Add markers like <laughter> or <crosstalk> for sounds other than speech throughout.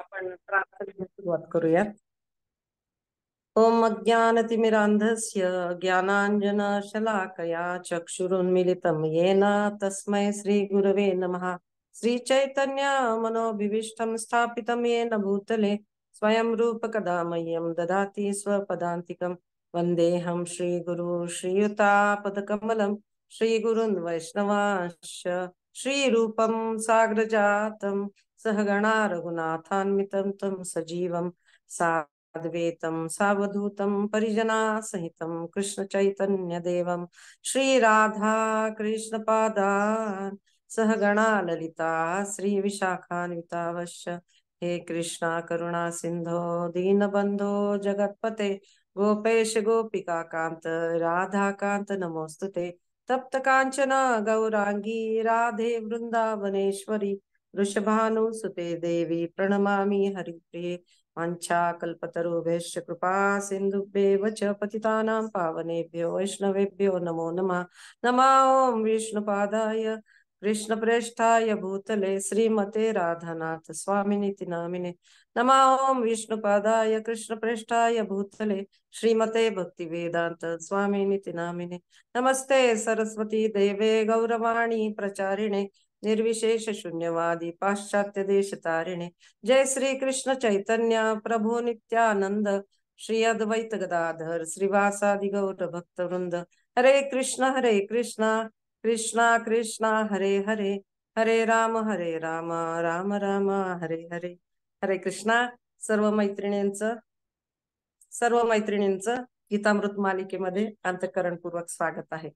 आपण प्रार्थनेला सुरुवात करूया ओम अज्ञानतिमिरांधस्य ज्ञानांजन शलाकया चक्षुरुन्मिलितं येन तस्मै श्रीगुरवे नमः चैतन्य मनोभिविष्टं स्थापितं येन भूतले स्वयं रूपकदा मह्यं ददाति स्वपदान्तिकं वन्देऽहं श्रीगुरु श्रीयुतापदकमलं श्रीगुरुन् वैष्णवांश्च श्रीरूपं साग्रजातम् सहगणा रघुनाथान्वितं सजीवं साद्वेतं सावधूतं कृष्ण कृष्णचैतन्यदेवं श्रीराधा सह सहगणा ललिता वश्य हे कृष्णा करुणा सिंधो दीनबन्धो जगत्पते गोपेश गोपिका राधा राधाकान्त नमोस्तुते तप्त कांचना गौरांगी राधे वृंदावनेश्वरी वृषभानुसुते देवी प्रणमामि हरिप्रिये वाञ्छाकल्पतरुभ्यश्च कृपा सिन्धुभ्येव च पतितानां पावनेभ्यो वैष्णवेभ्यो नमो नमः नमां विष्णुपादाय कृष्णप्रेष्ठाय भूतले श्रीमते राधानाथ स्वामिनिति नामिने नमा ॐ विष्णुपादाय कृष्णप्रेष्ठाय भूतले श्रीमते भक्तिवेदान्त स्वामिनिति नामिने नमस्ते सरस्वती देवे गौरवाणी प्रचारिणे निर्विशेष शून्यवादी पाश्चात्य देश तारिणी जय श्री कृष्ण चैतन्य प्रभो नित्यानंद श्री अद्वैत गदाधर श्रीवासादि गौर वृंद हरे कृष्ण हरे कृष्ण कृष्णा कृष्णा हरे हरे हरे राम हरे राम राम राम हरे हरे हरे कृष्णा सर्व मैत्रिणींच सर्व मैत्रिणींच गीतामृत मालिकेमध्ये अंतकरणपूर्वक स्वागत आहे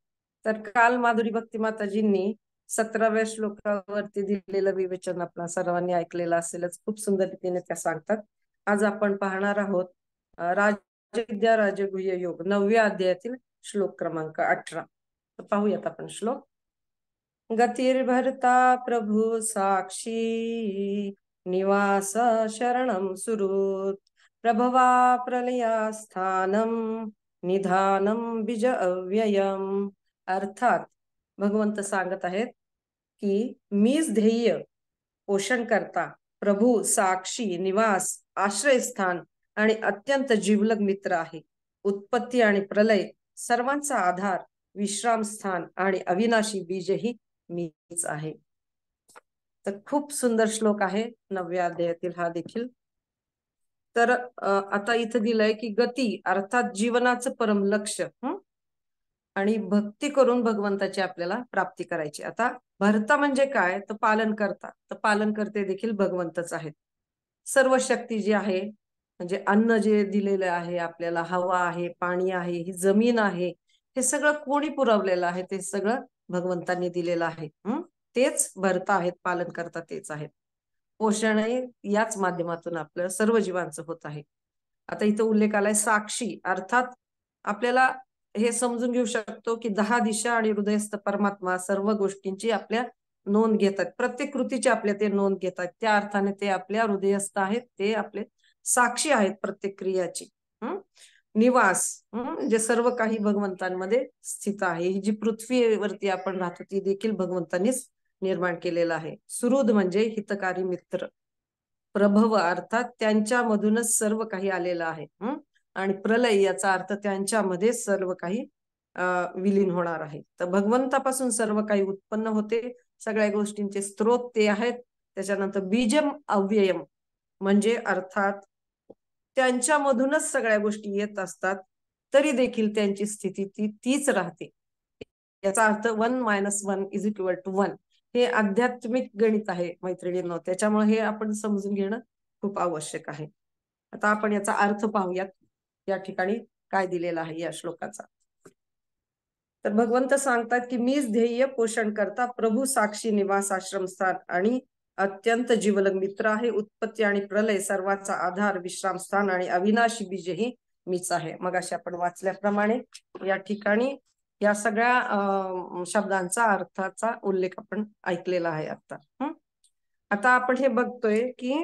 तर काल माधुरी भक्ती माताजींनी सतराव्या श्लोकावरती दिलेलं विवेचन आपला सर्वांनी ऐकलेलं असेलच खूप सुंदर रीतीने त्या सांगतात आज आपण पाहणार आहोत राजविद्या राजगुह्य योग नवव्या अध्यायातील श्लोक क्रमांक अठरा पाहूयात आपण श्लोक गतिर्भरता प्रभु साक्षी निवास शरण सुरुत प्रभवा प्रलया स्थानम निधानम बीज अव्ययम अर्थात भगवंत सांगत आहेत की मीच ध्येय पोषण करता प्रभू साक्षी निवास आश्रयस्थान आणि अत्यंत जीवलग मित्र आहे उत्पत्ती आणि प्रलय सर्वांचा आधार विश्राम स्थान आणि अविनाशी बीजही मीच आहे तर खूप सुंदर श्लोक आहे नवव्या अध्यायातील हा देखील तर आता इथं दिलंय की गती अर्थात जीवनाचं परम लक्ष आणि भक्ती करून भगवंताची आपल्याला प्राप्ती करायची आता भरता म्हणजे काय तर पालन करता तर पालन करते देखील भगवंतच आहेत सर्व शक्ती जी आहे म्हणजे अन्न जे दिलेलं आहे आपल्याला हवा आहे पाणी आहे ही जमीन आहे हे सगळं कोणी पुरवलेलं आहे ते सगळं भगवंतांनी दिलेलं आहे तेच भरता आहेत पालन करता तेच आहेत पोषण याच माध्यमातून आपलं सर्व जीवांचं होत आहे आता इथं उल्लेख आलाय साक्षी अर्थात आपल्याला हे समजून घेऊ शकतो की दहा दिशा आणि हृदयस्थ परमात्मा सर्व गोष्टींची आपल्या नोंद घेतात प्रत्येक कृतीची आपल्या ते नोंद घेतात त्या अर्थाने ते आपल्या हृदयस्थ आहेत ते आपले साक्षी आहेत प्रत्येक क्रियाची हम्म निवास जे म्हणजे सर्व काही भगवंतांमध्ये स्थित आहे ही जी पृथ्वीवरती आपण राहतो ती देखील भगवंतांनीच निर्माण केलेला आहे सुहृद म्हणजे हितकारी मित्र प्रभव अर्थात त्यांच्यामधूनच सर्व काही आलेलं आहे आणि प्रलय याचा अर्थ त्यांच्यामध्ये सर्व काही विलीन होणार आहे तर भगवंतापासून सर्व काही उत्पन्न होते सगळ्या गोष्टींचे स्त्रोत ते आहेत त्याच्यानंतर बीजम अव्ययम म्हणजे अर्थात त्यांच्यामधूनच सगळ्या गोष्टी येत असतात तरी देखील त्यांची स्थिती ती तीच राहते याचा अर्थ one minus one is equal to one हे आध्यात्मिक गणित आहे मैत्रिणींना त्याच्यामुळे हे आपण समजून घेणं खूप आवश्यक आहे आता आपण याचा अर्थ पाहूयात या ठिकाणी काय दिलेला आहे या श्लोकाचा तर भगवंत सांगतात की मीच ध्येय पोषण करता प्रभू साक्षी निवास आश्रम स्थान आणि अत्यंत जीवलग मित्र आहे उत्पत्ती आणि प्रलय सर्वाचा आधार विश्राम स्थान आणि अविनाशी बीजही मीच आहे मग अशा आपण वाचल्याप्रमाणे या ठिकाणी या सगळ्या शब्दांचा अर्थाचा उल्लेख आपण ऐकलेला आहे आता आता आपण हे बघतोय की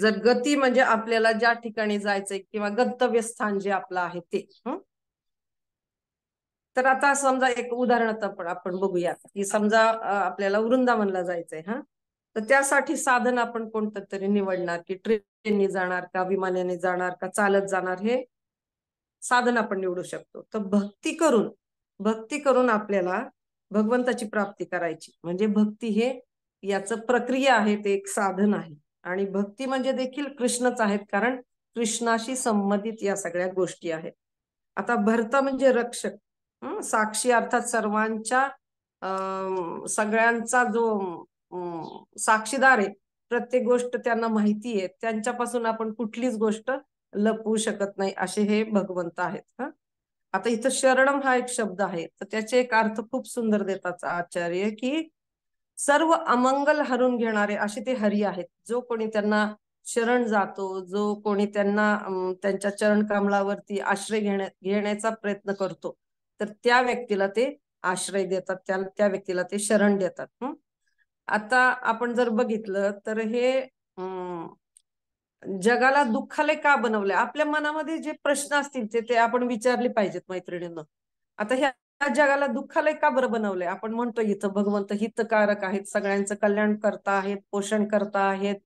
जर गती म्हणजे आपल्याला ज्या ठिकाणी जायचंय किंवा गंतव्य स्थान जे आपलं आहे ते तर आता समजा एक उदाहरण आपण बघूया की समजा आपल्याला वृंदावनला जायचंय हा तर त्यासाठी साधन आपण कोणतं तरी निवडणार की ट्रेनने जाणार का विमानाने जाणार का चालत जाणार हे साधन आपण निवडू शकतो तर भक्ती करून भक्ती करून आपल्याला भगवंताची प्राप्ती करायची म्हणजे भक्ती हे याच प्रक्रिया आहे ते एक साधन आहे आणि भक्ती म्हणजे देखील कृष्णच आहेत कारण कृष्णाशी संबंधित या सगळ्या गोष्टी आहेत आता भरता म्हणजे रक्षक साक्षी अर्थात सर्वांच्या सगळ्यांचा जो साक्षीदार आहे प्रत्येक गोष्ट त्यांना माहिती आहे त्यांच्यापासून आपण कुठलीच गोष्ट लपवू शकत नाही असे हे भगवंत आहेत आता इथं शरणम हा एक शब्द आहे तर त्याचे एक अर्थ खूप सुंदर देतात आचार्य की सर्व अमंगल हरून घेणारे असे ते हरी आहेत जो कोणी त्यांना शरण जातो जो कोणी त्यांना त्यांच्या चरण कमलावरती आश्रय घेण्या घेण्याचा प्रयत्न करतो तर त्या व्यक्तीला ते आश्रय देतात त्या त्या व्यक्तीला ते शरण देतात आता आपण जर बघितलं तर हे जगाला दुःखाले का बनवले आपल्या मनामध्ये जे प्रश्न असतील ते ते आपण विचारले पाहिजेत मैत्रिणींना आता हे जगाला दुःखालय का बरं बनवलंय आपण म्हणतो इथं भगवंत हितकारक आहेत सगळ्यांचं कल्याण करता आहेत पोषण करता आहेत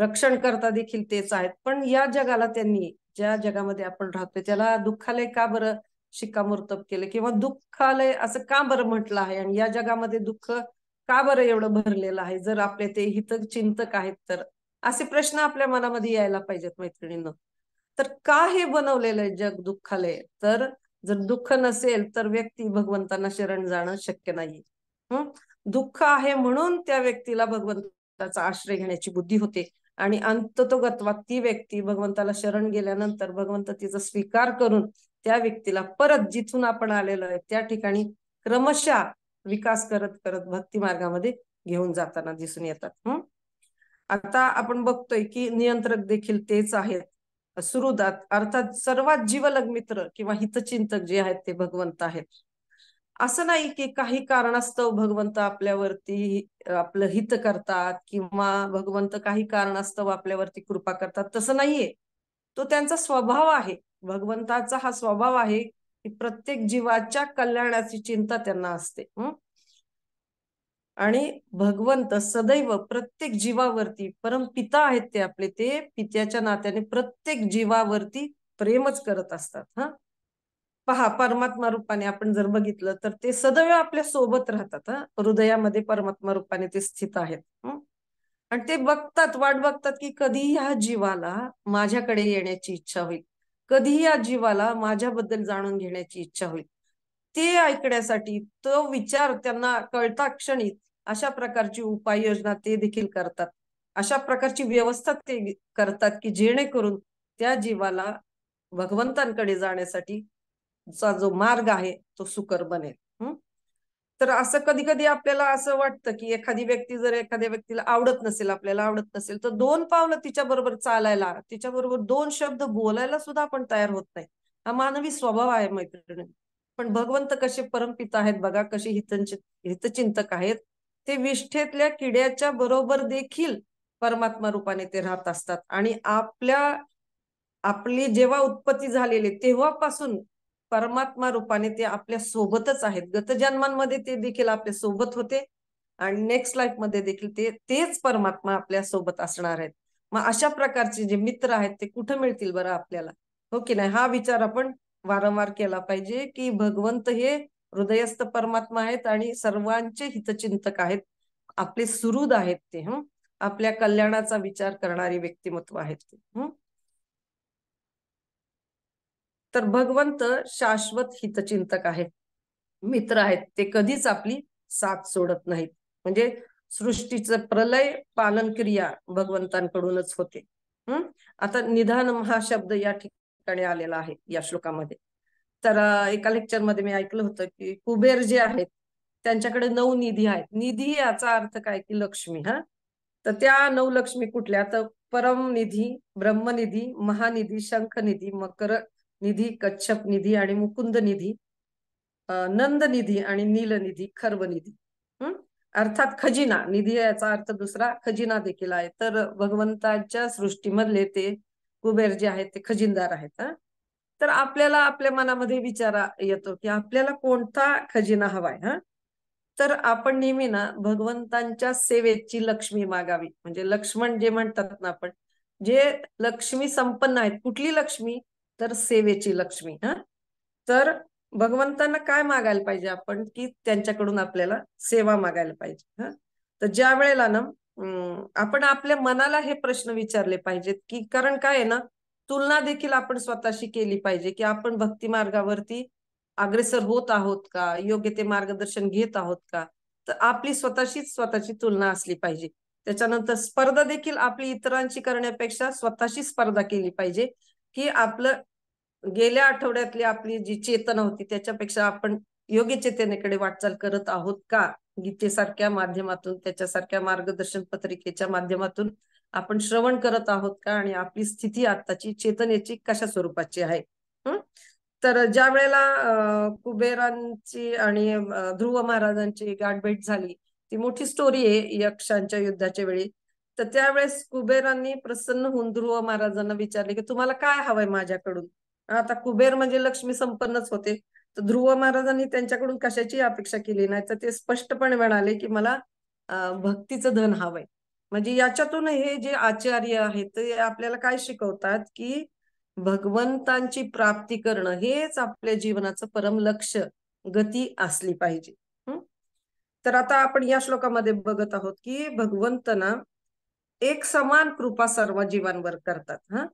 रक्षण करता देखील तेच आहेत पण या जगाला त्यांनी ज्या जगामध्ये आपण राहतोय त्याला दुःखालय का बरं शिक्कामोर्तब केलं किंवा दुःखालय असं का बरं म्हटलं आहे आणि या जगामध्ये दुःख का बरं एवढं भरलेलं आहे जर आपले ते चिंतक आहेत तर असे प्रश्न आपल्या मनामध्ये यायला पाहिजेत मैत्रिणींना तर का हे बनवलेलं आहे जग दुःखालय तर जर दुःख नसेल तर व्यक्ती भगवंतांना शरण जाणं शक्य नाही दुःख आहे म्हणून त्या व्यक्तीला भगवंताचा आश्रय घेण्याची बुद्धी होते आणि अंततोगत्वात ती व्यक्ती भगवंताला शरण गेल्यानंतर भगवंत तिचा स्वीकार करून त्या व्यक्तीला परत जिथून आपण आलेलो आहे त्या ठिकाणी क्रमशः विकास करत करत भक्ती मार्गामध्ये घेऊन जाताना दिसून येतात आता आपण बघतोय की नियंत्रक देखील तेच आहेत सुरुदात अर्थात सर्वात जीवलग मित्र किंवा हितचिंतक जे आहेत ते भगवंत आहेत असं नाही की काही कारणास्तव भगवंत आपल्यावरती आपलं हित करतात किंवा भगवंत काही कारणास्तव आपल्यावरती कृपा करतात तसं नाहीये तो त्यांचा स्वभाव आहे भगवंताचा हा स्वभाव आहे की प्रत्येक जीवाच्या कल्याणाची चिंता त्यांना असते आणि भगवंत सदैव प्रत्येक जीवावरती परम पिता आहेत ते आपले ते पित्याच्या नात्याने प्रत्येक जीवावरती प्रेमच करत असतात हा पहा परमात्मा रूपाने आपण जर बघितलं तर ते सदैव आपल्या सोबत राहतात हा हृदयामध्ये परमात्मा रूपाने ते स्थित आहेत आणि ते बघतात वाट बघतात की कधी ह्या जीवाला माझ्याकडे येण्याची इच्छा होईल कधी या जीवाला माझ्याबद्दल जाणून घेण्याची इच्छा होईल ते ऐकण्यासाठी तो विचार त्यांना कळता क्षणी अशा प्रकारची उपाययोजना ते देखील करतात अशा प्रकारची व्यवस्था ते करतात की जेणेकरून त्या जीवाला भगवंतांकडे जाण्यासाठी चा जो मार्ग आहे तो सुकर बनेल तर असं कधी कधी आपल्याला असं वाटतं की एखादी व्यक्ती जर एखाद्या व्यक्तीला आवडत नसेल आपल्याला आवडत नसेल तर दोन पावलं तिच्या बरोबर चालायला तिच्या बरोबर दोन शब्द बोलायला सुद्धा आपण तयार होत नाही हा मानवी स्वभाव आहे मैत्रिणी पण भगवंत कसे परमपिता आहेत बघा कसे हितचिंत हितचिंतक आहेत ते विष्ठेतल्या किड्याच्या बरोबर देखील परमात्मा रूपाने ते राहत असतात आणि आपल्या आपली जेव्हा उत्पत्ती झालेली तेव्हापासून परमात्मा रूपाने ते आपल्या सोबतच आहेत गतजन्मांमध्ये ते देखील आपल्या सोबत होते आणि नेक्स्ट लाईफ मध्ये देखील ते तेच परमात्मा आपल्या सोबत असणार आहेत मग अशा प्रकारचे जे मित्र आहेत ते कुठं मिळतील बरं आपल्याला हो की नाही हा विचार आपण वारंवार केला पाहिजे की भगवंत हे हृदयस्थ परमात्मा आहेत आणि सर्वांचे हितचिंतक आहेत आपले सुहृद आहेत ते हम्म आपल्या कल्याणाचा विचार करणारी व्यक्तिमत्व आहेत ते तर भगवंत शाश्वत हितचिंतक आहेत मित्र आहेत ते कधीच आपली साथ सोडत नाहीत म्हणजे सृष्टीचं प्रलय पालन क्रिया भगवंतांकडूनच होते हम्म आता निधान हा शब्द या ठिकाणी ठिकाणी आलेला आहे या श्लोकामध्ये तर एका लेक्चरमध्ये मी ऐकलं होतं की कुबेर जे आहेत त्यांच्याकडे नऊ निधी आहेत निधी याचा अर्थ काय की लक्ष्मी हा तर त्या नऊ लक्ष्मी कुठल्या तर परम निधी ब्रह्मनिधी महानिधी शंख निधी मकर निधी कच्छप निधी आणि मुकुंद निधी नंद निधी आणि नील निधी खर्व निधी अर्थात खजिना निधी याचा अर्थ दुसरा खजिना देखील आहे तर भगवंताच्या सृष्टीमधले ते कुबेर जे आहेत ते खजिनदार आहेत तर आपल्याला आपल्या मनामध्ये विचार येतो की आपल्याला कोणता खजिना हवाय हा तर आपण नेहमी ना भगवंतांच्या सेवेची लक्ष्मी मागावी म्हणजे लक्ष्मण जे म्हणतात ना आपण जे लक्ष्मी संपन्न आहेत कुठली लक्ष्मी तर सेवेची लक्ष्मी हा तर भगवंतांना काय मागायला पाहिजे आपण की त्यांच्याकडून आपल्याला सेवा मागायला पाहिजे हा तर ज्या वेळेला ना आपण आपल्या मनाला हे प्रश्न विचारले पाहिजेत की कारण काय आहे ना तुलना देखील आपण स्वतःशी केली पाहिजे की आपण भक्ती मार्गावरती अग्रेसर होत आहोत का योग्य ते मार्गदर्शन घेत आहोत का तर आपली स्वतःशीच स्वतःची तुलना असली पाहिजे त्याच्यानंतर स्पर्धा देखील आपली इतरांची करण्यापेक्षा स्वतःशी स्पर्धा केली पाहिजे की आपलं गेल्या आठवड्यातली आपली जी चेतना होती त्याच्यापेक्षा आपण योग्य चेतनेकडे वाटचाल करत आहोत का गीतेसारख्या माध्यमातून त्याच्यासारख्या मार्गदर्शन पत्रिकेच्या माध्यमातून आपण श्रवण करत आहोत का आणि आपली स्थिती आताची चेतनेची कशा स्वरूपाची आहे तर ज्या वेळेला कुबेरांची आणि ध्रुव महाराजांची गाठभेट झाली ती मोठी स्टोरी आहे यक्षांच्या युद्धाच्या वेळी तर त्यावेळेस कुबेरांनी प्रसन्न होऊन ध्रुव महाराजांना विचारले की तुम्हाला काय हवंय माझ्याकडून आता कुबेर म्हणजे लक्ष्मी संपन्नच होते ध्रुव महाराजांनी त्यांच्याकडून कशाची अपेक्षा केली नाही तर ते स्पष्टपणे म्हणाले की मला भक्तीचं धन हवंय म्हणजे याच्यातून हे जे आचार्य आहेत ते आपल्याला काय शिकवतात की भगवंतांची प्राप्ती करणं हेच आपल्या जीवनाचं परम लक्ष गती असली पाहिजे तर आता आपण या श्लोकामध्ये बघत आहोत की भगवंत ना एक समान कृपा सर्व जीवांवर करतात हा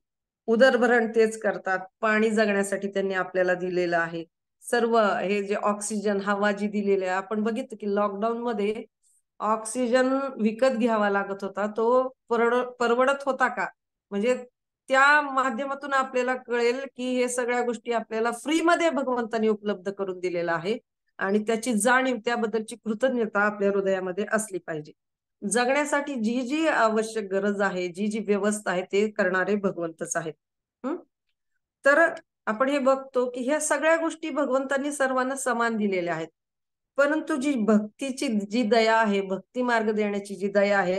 उदरभरण तेच करतात पाणी जगण्यासाठी त्यांनी आपल्याला दिलेलं आहे सर्व हे जे ऑक्सिजन हवा जी दिलेली आहे आपण बघितलं की लॉकडाऊन मध्ये ऑक्सिजन विकत घ्यावा लागत होता तो परवडत होता का म्हणजे त्या माध्यमातून आपल्याला कळेल की हे सगळ्या गोष्टी आपल्याला फ्रीमध्ये भगवंतानी उपलब्ध करून दिलेला आहे आणि त्याची जाणीव त्याबद्दलची कृतज्ञता आपल्या हृदयामध्ये असली पाहिजे जगण्यासाठी जी जी आवश्यक गरज आहे जी जी व्यवस्था आहे ते करणारे भगवंतच आहेत तर आपण हे बघतो की ह्या सगळ्या गोष्टी भगवंतांनी सर्वांना समान दिलेल्या आहेत परंतु जी भक्तीची जी दया आहे भक्ती मार्ग देण्याची जी दया आहे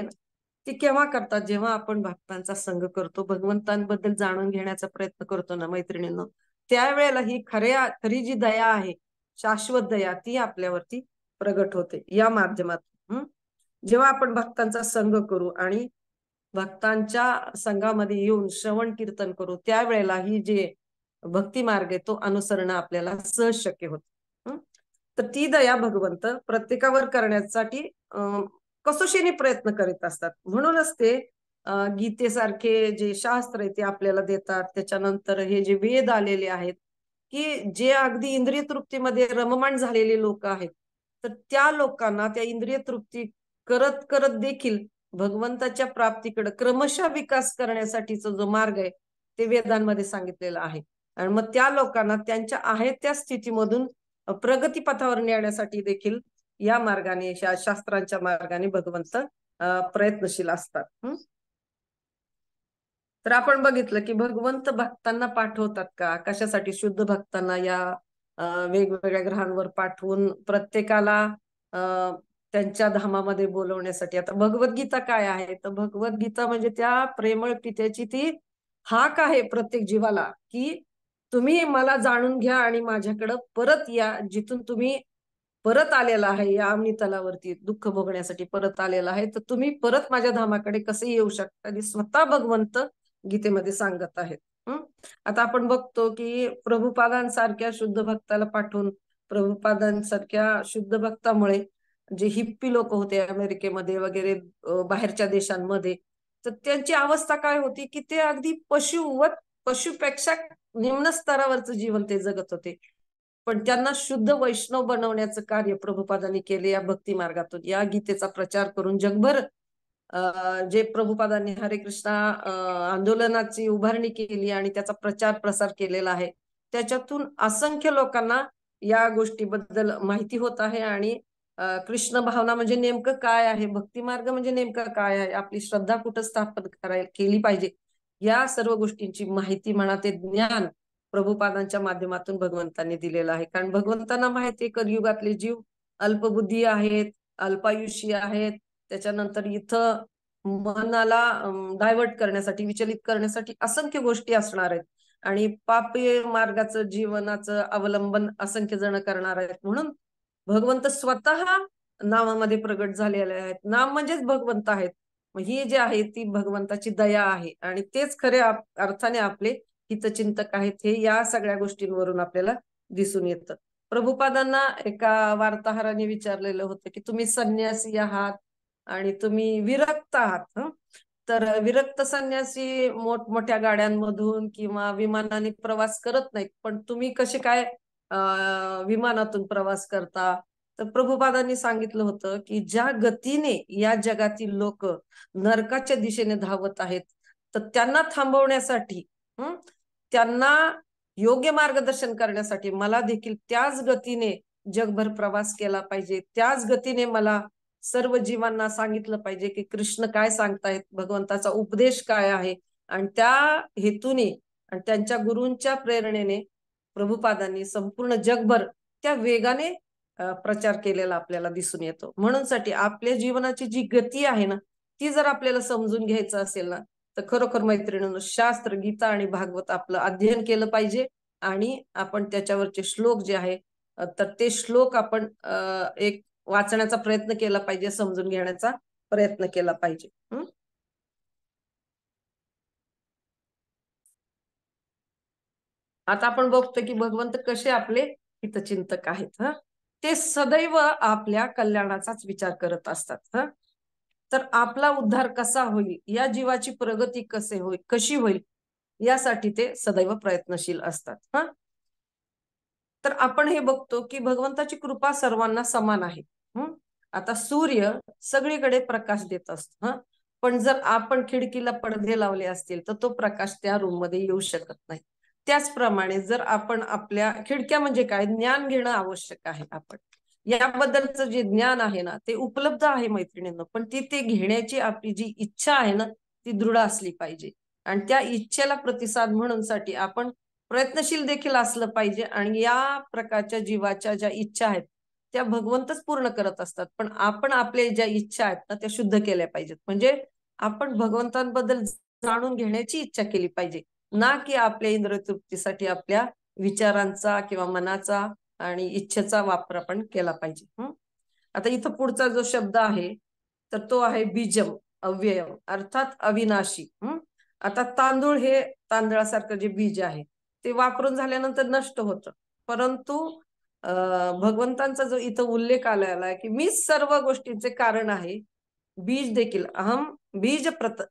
ती केव्हा करतात जेव्हा आपण भक्तांचा संघ करतो भगवंतांबद्दल जाणून घेण्याचा प्रयत्न करतो ना मैत्रिणीनं त्यावेळेला ही खऱ्या खरी जी दया आहे शाश्वत दया ती आपल्यावरती प्रगट होते या माध्यमातून जेव्हा आपण भक्तांचा संघ करू आणि भक्तांच्या संघामध्ये येऊन श्रवण कीर्तन करू त्यावेळेला ही जे भक्ती आहे तो अनुसरणं आपल्याला सहज शक्य होत तर ती दया भगवंत प्रत्येकावर करण्यासाठी कसोशीने प्रयत्न करीत असतात म्हणूनच ते गीतेसारखे जे शास्त्र आहे ते आपल्याला देतात त्याच्यानंतर हे जे वेद आलेले आहेत की जे अगदी इंद्रिय तृप्तीमध्ये रममाण झालेले लोक आहेत तर त्या लोकांना त्या इंद्रिय तृप्ती करत करत देखील भगवंताच्या प्राप्तीकडे क्रमशः विकास करण्यासाठीचा जो मार्ग आहे ते वेदांमध्ये सांगितलेला आहे आणि मग त्या लोकांना त्यांच्या आहे त्या स्थितीमधून प्रगतीपथावर नेण्यासाठी देखील या मार्गाने शास्त्रांच्या मार्गाने भगवंत प्रयत्नशील असतात तर आपण बघितलं की भगवंत भक्तांना पाठवतात का कशासाठी शुद्ध भक्तांना या वेगवेगळ्या ग्रहांवर पाठवून प्रत्येकाला त्यांच्या धामामध्ये बोलवण्यासाठी आता भगवद्गीता काय आहे तर भगवद्गीता म्हणजे त्या प्रेमळ पित्याची ती हाक आहे प्रत्येक जीवाला की तुम्ही मला जाणून घ्या आणि माझ्याकडं परत या जिथून तुम्ही परत आलेला आहे या अमनी तलावरती दुःख भोगण्यासाठी परत आलेला आहे तर तुम्ही परत माझ्या धामाकडे कसे येऊ शकता आणि स्वतः भगवंत गीतेमध्ये सांगत आहेत आता आपण बघतो की प्रभुपादांसारख्या शुद्ध भक्ताला पाठवून प्रभुपादांसारख्या शुद्ध भक्तामुळे जे हिप्पी लोक होते अमेरिकेमध्ये वगैरे बाहेरच्या देशांमध्ये तर त्यांची अवस्था काय होती की ते अगदी पशुवत पशुपेक्षा निम्न स्तरावरचं जीवन ते जगत होते पण त्यांना शुद्ध वैष्णव बनवण्याचं कार्य प्रभुपादांनी केले या भक्ती मार्गातून या गीतेचा प्रचार करून जगभर जे प्रभुपादांनी हरे कृष्णा आंदोलनाची उभारणी केली आणि त्याचा प्रचार प्रसार केलेला आहे त्याच्यातून असंख्य लोकांना या गोष्टीबद्दल माहिती होत आहे आणि कृष्ण भावना म्हणजे नेमकं काय आहे भक्ती मार्ग म्हणजे नेमकं काय आहे आपली श्रद्धा कुठं स्थापन करायला केली पाहिजे या सर्व गोष्टींची माहिती म्हणा ते ज्ञान प्रभुपादांच्या माध्यमातून भगवंतांनी दिलेलं आहे कारण भगवंतांना माहिती कलियुगातले जीव अल्पबुद्धी आहेत अल्पायुषी आहेत त्याच्यानंतर इथं मनाला डायव्हर्ट करण्यासाठी विचलित करण्यासाठी असंख्य गोष्टी असणार आहेत आणि पापी मार्गाचं जीवनाचं अवलंबन असंख्य जण करणार आहेत म्हणून भगवंत स्वतः नावामध्ये प्रगट झालेले आहेत नाम म्हणजेच भगवंत आहेत ही जी आहे ती भगवंताची दया आहे आणि तेच खरे अर्थाने आपले हितचिंतक आहेत हे या सगळ्या गोष्टींवरून आपल्याला दिसून येतं प्रभुपादांना एका वार्ताहराने विचारलेलं होतं की तुम्ही संन्यासी आहात आणि तुम्ही विरक्त आहात तर विरक्त संन्यासी मोठमोठ्या गाड्यांमधून किंवा विमानाने प्रवास करत नाहीत पण तुम्ही कसे काय विमानातून प्रवास करता तर प्रभुपादांनी सांगितलं होतं की ज्या गतीने या जगातील लोक नरकाच्या दिशेने धावत आहेत तर त्यांना थांबवण्यासाठी त्यांना योग्य मार्गदर्शन करण्यासाठी मला देखील त्याच गतीने जगभर प्रवास केला पाहिजे त्याच गतीने मला सर्व जीवांना सांगितलं पाहिजे की कृष्ण काय सांगतायत भगवंताचा उपदेश काय आहे आणि त्या हेतूने आणि त्यांच्या गुरूंच्या प्रेरणेने प्रभुपादांनी संपूर्ण जगभर त्या वेगाने प्रचार केलेला आपल्याला दिसून येतो म्हणून साठी आपल्या जीवनाची जी गती आहे ना ती जर आपल्याला समजून घ्यायचं असेल ना तर खरोखर मैत्रिणीनं शास्त्र गीता आणि भागवत आपलं अध्ययन केलं पाहिजे आणि आपण त्याच्यावरचे श्लोक जे आहे तर ते श्लोक आपण एक वाचण्याचा प्रयत्न केला पाहिजे समजून घेण्याचा प्रयत्न केला पाहिजे आता आपण बघतो की भगवंत कसे आपले हितचिंतक आहेत हा ते सदैव आपल्या कल्याणाचाच विचार करत असतात तर आपला उद्धार कसा होईल या जीवाची प्रगती कसे होईल कशी होईल यासाठी ते सदैव प्रयत्नशील असतात हा तर आपण हे बघतो की भगवंताची कृपा सर्वांना समान आहे आता सूर्य सगळीकडे प्रकाश देत असतो हा पण जर आपण खिडकीला पडदे लावले असतील तर तो प्रकाश त्या रूम मध्ये येऊ शकत नाही त्याचप्रमाणे जर आपण आपल्या खिडक्या म्हणजे काय ज्ञान घेणं आवश्यक आहे आपण याबद्दलचं जे ज्ञान आहे ना ते उपलब्ध आहे मैत्रिणींना पण ती ते घेण्याची आपली जी इच्छा आहे ना ती दृढ असली पाहिजे आणि त्या इच्छेला प्रतिसाद म्हणून साठी आपण प्रयत्नशील देखील असलं पाहिजे आणि या प्रकारच्या जीवाच्या ज्या इच्छा आहेत त्या भगवंतच पूर्ण करत असतात पण आपण आपल्या ज्या इच्छा आहेत ना त्या शुद्ध केल्या पाहिजेत म्हणजे आपण भगवंतांबद्दल जाणून घेण्याची इच्छा केली पाहिजे ना की आपल्या तृप्तीसाठी आपल्या विचारांचा किंवा मनाचा आणि इच्छेचा वापर आपण केला पाहिजे आता इथं पुढचा जो शब्द आहे तर तो आहे बीजम अव्ययम अर्थात अविनाशी आता तांदूळ हे तांदळासारखं जे बीज आहे ते वापरून झाल्यानंतर नष्ट होत परंतु भगवंतांचा जो इथं उल्लेख आला आहे की मी सर्व गोष्टींचे कारण आहे बीज देखील अहम बीज प्रत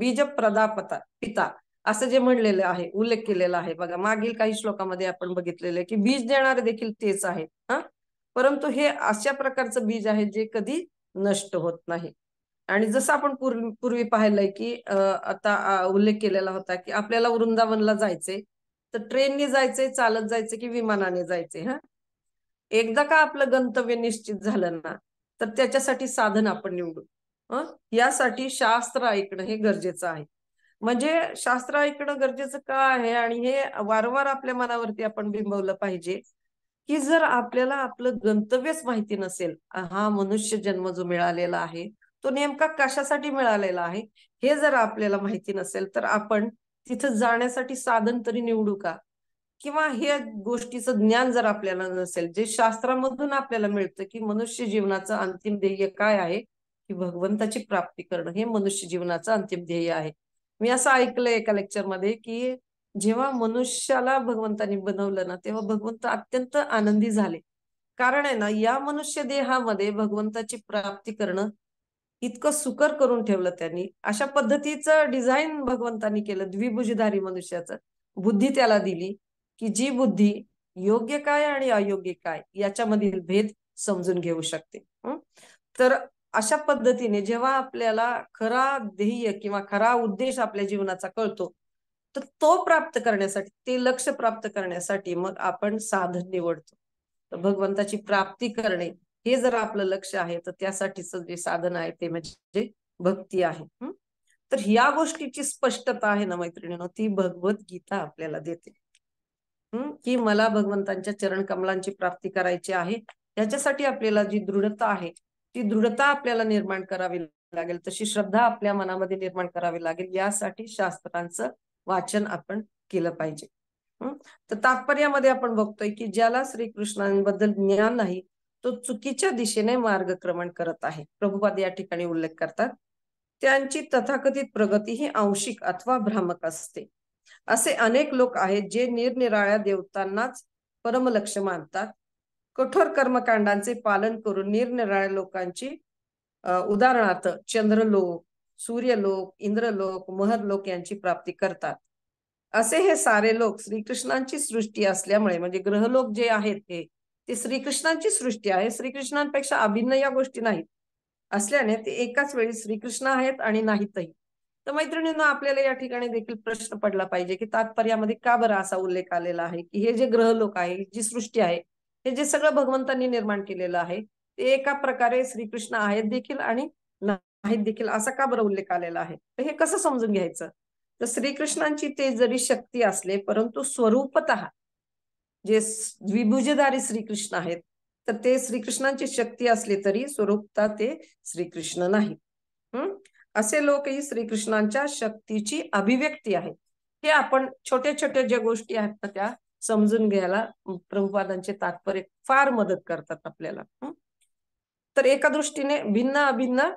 बीज प्रदापता पिता असं जे म्हणलेलं आहे उल्लेख केलेला आहे बघा मागील काही श्लोकामध्ये आपण बघितलेलं आहे की बीज देणारे देखील तेच आहेत हा परंतु हे अशा प्रकारचं बीज आहे जे कधी नष्ट होत नाही आणि जसं आपण पूर्वी पाहिलंय की आता उल्लेख केलेला होता की आपल्याला वृंदावनला जायचे तर ट्रेनने जायचे चालत जायचे की विमानाने जायचे हा एकदा का आपलं गंतव्य निश्चित झालं ना तर त्याच्यासाठी साधन आपण निवडू यासाठी शास्त्र ऐकणं हे गरजेचं आहे म्हणजे शास्त्र ऐकणं गरजेचं का आहे आणि हे वारंवार आपल्या मनावरती आपण बिंबवलं पाहिजे की जर आपल्याला आपलं गंतव्यच माहिती नसेल हा मनुष्य जन्म जो मिळालेला आहे तो नेमका कशासाठी मिळालेला आहे हे जर आपल्याला माहिती नसेल तर आपण तिथं जाण्यासाठी साधन तरी निवडू का किंवा हे गोष्टीचं ज्ञान जर आपल्याला नसेल जे शास्त्रामधून आपल्याला मिळतं की मनुष्य जीवनाचं अंतिम ध्येय काय आहे की भगवंताची प्राप्ती करणं हे मनुष्य जीवनाचं अंतिम ध्येय आहे मी असं ऐकलंय एका लेक्चरमध्ये की जेव्हा मनुष्याला भगवंतानी बनवलं ना तेव्हा भगवंत अत्यंत आनंदी झाले कारण आहे ना या मनुष्य देहामध्ये भगवंताची प्राप्ती करणं इतकं सुकर करून ठेवलं त्यांनी अशा पद्धतीचं डिझाईन भगवंतांनी केलं द्विभुजधारी मनुष्याचं बुद्धी त्याला दिली की जी बुद्धी योग्य काय आणि अयोग्य काय याच्यामधील भेद समजून घेऊ शकते तर अशा पद्धतीने जेव्हा आपल्याला खरा ध्येय किंवा खरा उद्देश आपल्या जीवनाचा कळतो तर तो प्राप्त करण्यासाठी ते लक्ष प्राप्त करण्यासाठी मग आपण साधन निवडतो तर भगवंताची प्राप्ती करणे हे जर आपलं लक्ष आहे तर त्यासाठीच जे साधन आहे ते म्हणजे भक्ती आहे तर ह्या गोष्टीची स्पष्टता आहे ना मैत्रिणीनो ती भगवद्गीता आपल्याला देते हम्म की मला भगवंतांच्या चरण कमलांची प्राप्ती करायची आहे त्याच्यासाठी आपल्याला जी दृढता आहे ती दृढता आपल्याला निर्माण करावी लागेल तशी श्रद्धा आपल्या मनामध्ये निर्माण करावी लागेल यासाठी शास्त्रांचं वाचन आपण केलं पाहिजे तर तात्पर्यामध्ये आपण बघतोय की ज्याला श्रीकृष्णांबद्दल ज्ञान नाही तो चुकीच्या दिशेने मार्गक्रमण करत आहे प्रभुपाद या ठिकाणी उल्लेख करतात त्यांची तथाकथित प्रगती ही आंशिक अथवा भ्रामक असते असे अनेक लोक आहेत जे निरनिराळ्या देवतांनाच परमलक्ष मानतात कठोर कर्मकांडांचे पालन करून निरनिराळ्या लोकांची उदाहरणार्थ चंद्रलोक सूर्यलोक इंद्रलोक महरलोक यांची प्राप्ती करतात असे हे सारे लोक श्रीकृष्णांची सृष्टी असल्यामुळे म्हणजे ग्रहलोक जे आहेत हे ते श्रीकृष्णांची सृष्टी आहे श्रीकृष्णांपेक्षा अभिन्न या गोष्टी नाहीत असल्याने ते एकाच वेळी श्रीकृष्ण आहेत आणि नाहीतही तर मैत्रिणींना आपल्याला या ठिकाणी देखील प्रश्न पडला पाहिजे की तात्पर्यामध्ये का बरं असा उल्लेख आलेला आहे की हे जे ग्रहलोक आहे जी सृष्टी आहे हे जे सगळं भगवंतांनी निर्माण केलेलं आहे ते एका प्रकारे श्रीकृष्ण आहेत देखील आणि नाहीत देखील असा का बरं उल्लेख आलेला आहे तर हे कसं समजून घ्यायचं तर श्रीकृष्णांची ते जरी शक्ती असले परंतु स्वरूपत जे विभुजधारी श्रीकृष्ण आहेत तर ते श्रीकृष्णांची शक्ती असले तरी स्वरूपता ते श्रीकृष्ण नाही हम्म असे लोकही श्रीकृष्णांच्या शक्तीची अभिव्यक्ती आहेत हे आपण छोट्या छोट्या ज्या गोष्टी आहेत ना त्या समजून घ्यायला प्रभुपादांचे तात्पर्य फार मदत करतात आपल्याला तर एका दृष्टीने भिन्न अभिन्न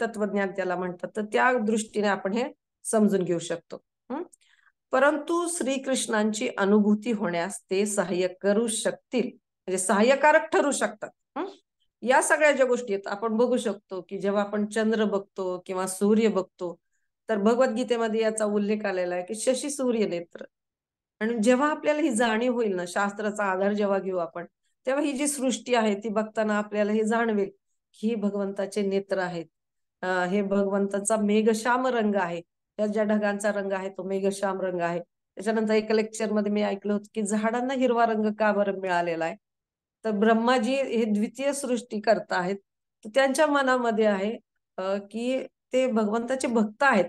तत्वज्ञान त्याला म्हणतात तर त्या दृष्टीने आपण हे समजून घेऊ शकतो परंतु श्रीकृष्णांची अनुभूती होण्यास ते सहाय्य करू शकतील म्हणजे सहाय्यकारक ठरू शकतात या सगळ्या ज्या गोष्टी आहेत आपण बघू शकतो की जेव्हा आपण चंद्र बघतो किंवा सूर्य बघतो तर भगवद्गीतेमध्ये याचा उल्लेख आलेला आहे की शशी सूर्य नेत्र आणि जेव्हा आपल्याला ही जाणीव होईल ना शास्त्राचा आधार जेव्हा घेऊ आपण तेव्हा ही जी सृष्टी आहे ती बघताना आपल्याला हे जाणवेल की ही भगवंताचे नेत्र आहेत हे भगवंताचा मेघश्याम रंग आहे त्या ज्या ढगांचा रंग आहे तो मेघश्याम रंग आहे त्याच्यानंतर एका लेक्चर मध्ये मी ऐकलं होतं की झाडांना हिरवा रंग का बरं मिळालेला आहे तर ब्रह्माजी हे द्वितीय सृष्टी करता आहेत त्यांच्या मनामध्ये आहे की ते भगवंताचे भक्त आहेत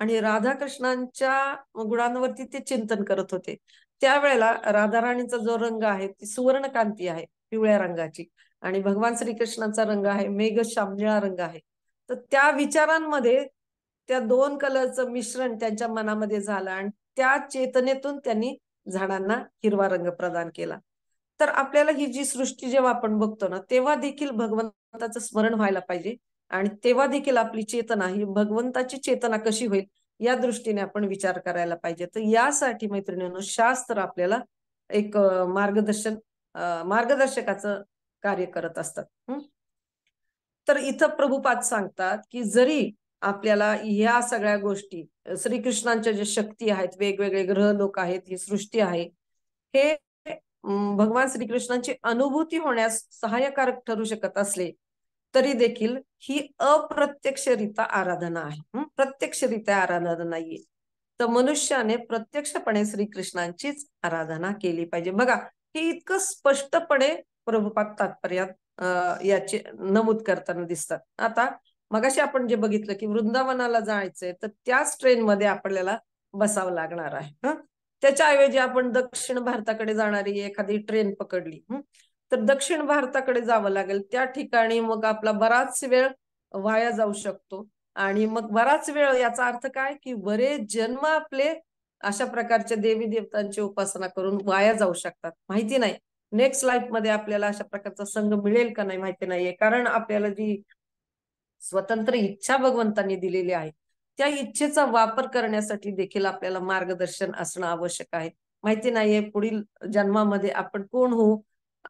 आणि राधाकृष्णांच्या गुणांवरती ते चिंतन करत होते त्यावेळेला राधाराणीचा जो रंग आहे ती सुवर्णकांती आहे पिवळ्या रंगाची आणि भगवान श्रीकृष्णाचा रंग आहे मेघ शामनिळा रंग आहे तर त्या विचारांमध्ये त्या दोन कलरचं मिश्रण त्यांच्या मनामध्ये झालं आणि त्या चेतनेतून त्यांनी झाडांना हिरवा रंग प्रदान केला तर आपल्याला ही जी सृष्टी जेव्हा आपण बघतो ना तेव्हा देखील भगवंताचं स्मरण व्हायला पाहिजे आणि तेव्हा देखील आपली चेतना ही भगवंताची चेतना कशी होईल या दृष्टीने आपण विचार करायला पाहिजे तर यासाठी मैत्रिणीनं शास्त्र आपल्याला एक मार्गदर्शन मार्गदर्शकाचं कार्य करत असतात तर इथं प्रभुपाद सांगतात की जरी आपल्याला ह्या सगळ्या गोष्टी श्रीकृष्णांच्या ज्या शक्ती आहेत वेगवेगळे ग्रह लोक आहेत ही सृष्टी आहे हे भगवान श्रीकृष्णांची अनुभूती होण्यास सहाय्यकारक ठरू शकत असले तरी देखील ही अप्रत्यक्षरित्या आराधना आहे प्रत्यक्षरित्या आराधना नाहीये तर मनुष्याने प्रत्यक्षपणे श्रीकृष्णांचीच आराधना केली पाहिजे बघा हे इतकं स्पष्टपणे प्रभुपात तात्पर्यात याचे नमूद करताना दिसतात आता मगाशी आपण जे बघितलं की वृंदावनाला जायचंय तर त्याच ट्रेनमध्ये आपल्याला बसावं लागणार आहे त्याच्याऐवजी आपण दक्षिण भारताकडे जाणारी एखादी ट्रेन पकडली तर दक्षिण भारताकडे जावं लागेल त्या ठिकाणी मग आपला बराच वेळ वाया जाऊ शकतो आणि मग बराच वेळ याचा अर्थ काय की बरे जन्म आपले अशा प्रकारच्या देवी देवतांची उपासना करून वाया जाऊ शकतात माहिती नाही नेक्स्ट लाईफ मध्ये आपल्याला अशा प्रकारचा संघ मिळेल का नाही माहिती नाहीये कारण आपल्याला जी स्वतंत्र इच्छा भगवंतांनी दिलेली आहे त्या इच्छेचा वापर करण्यासाठी देखील आपल्याला मार्गदर्शन असणं आवश्यक आहे माहिती नाहीये पुढील जन्मामध्ये आपण कोण होऊ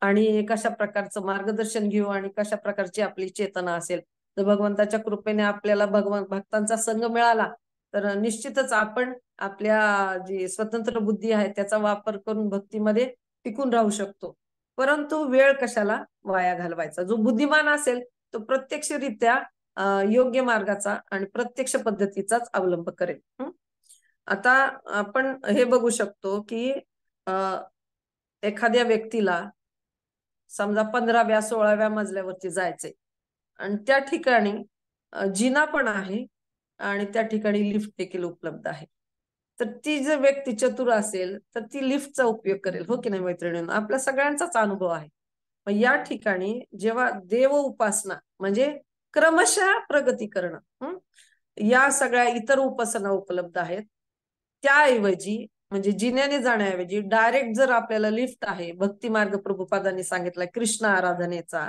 आणि कशा प्रकारचं मार्गदर्शन घेऊ आणि कशा प्रकारची आपली चेतना असेल तर भगवंताच्या कृपेने आपल्याला भगवान भक्तांचा संघ मिळाला तर निश्चितच आपण आपल्या जी स्वतंत्र बुद्धी आहे त्याचा वापर करून भक्तीमध्ये टिकून राहू शकतो परंतु वेळ कशाला वाया घालवायचा जो बुद्धिमान असेल तो प्रत्यक्षरित्या योग्य मार्गाचा आणि प्रत्यक्ष पद्धतीचाच अवलंब करेल आता आपण हे बघू शकतो की एखाद्या व्यक्तीला समजा पंधराव्या सोळाव्या मजल्यावरती जायचे आणि त्या ठिकाणी जिना पण आहे आणि त्या ठिकाणी लिफ्ट देखील उपलब्ध आहे तर ती जर व्यक्ती चतुर असेल तर ती लिफ्टचा उपयोग करेल हो की नाही मैत्रिणींना आपल्या सगळ्यांचाच अनुभव आहे मग या ठिकाणी जेव्हा देव उपासना म्हणजे क्रमशः प्रगती करणं या सगळ्या इतर उपासना उपलब्ध आहेत त्याऐवजी म्हणजे जिन्याने जाण्याऐवजी डायरेक्ट जर आपल्याला लिफ्ट आहे भक्ती मार्ग प्रभुपादांनी सांगितलाय कृष्ण आराधनेचा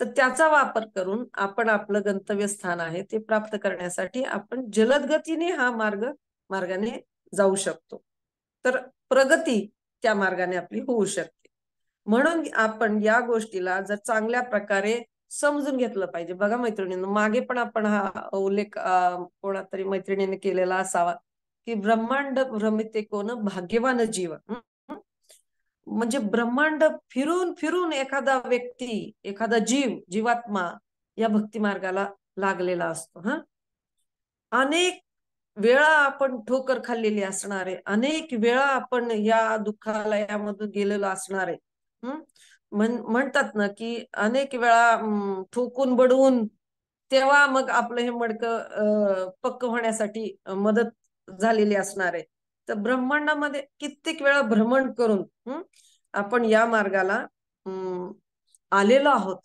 तर त्याचा वापर करून आपण आपलं गंतव्य स्थान आहे ते प्राप्त करण्यासाठी आपण जलद गतीने हा मार्ग मार्गाने जाऊ शकतो तर प्रगती त्या मार्गाने आपली होऊ शकते म्हणून आपण या गोष्टीला जर चांगल्या प्रकारे समजून घेतलं पाहिजे बघा मैत्रिणींना मागे पण आपण हा उल्लेख कोणातरी मैत्रिणीने केलेला असावा की ब्रह्मांड भ्रमिते कोण भाग्यवान जीव म्हणजे ब्रह्मांड फिरून फिरून एखादा व्यक्ती एखादा जीव जीवात्मा या भक्ती मार्गाला लागलेला असतो हा अनेक वेळा आपण ठोकर खाल्लेली असणारे अनेक वेळा आपण या दुःखालयामधून यामधून गेलेलो असणारे म्हणतात ना की अनेक वेळा ठोकून बडवून तेव्हा मग आपलं हे मडक पक्क होण्यासाठी मदत झालेली असणार आहे तर ब्रह्मांडामध्ये कित्येक वेळा भ्रमण करून आपण या मार्गाला आलेलो आहोत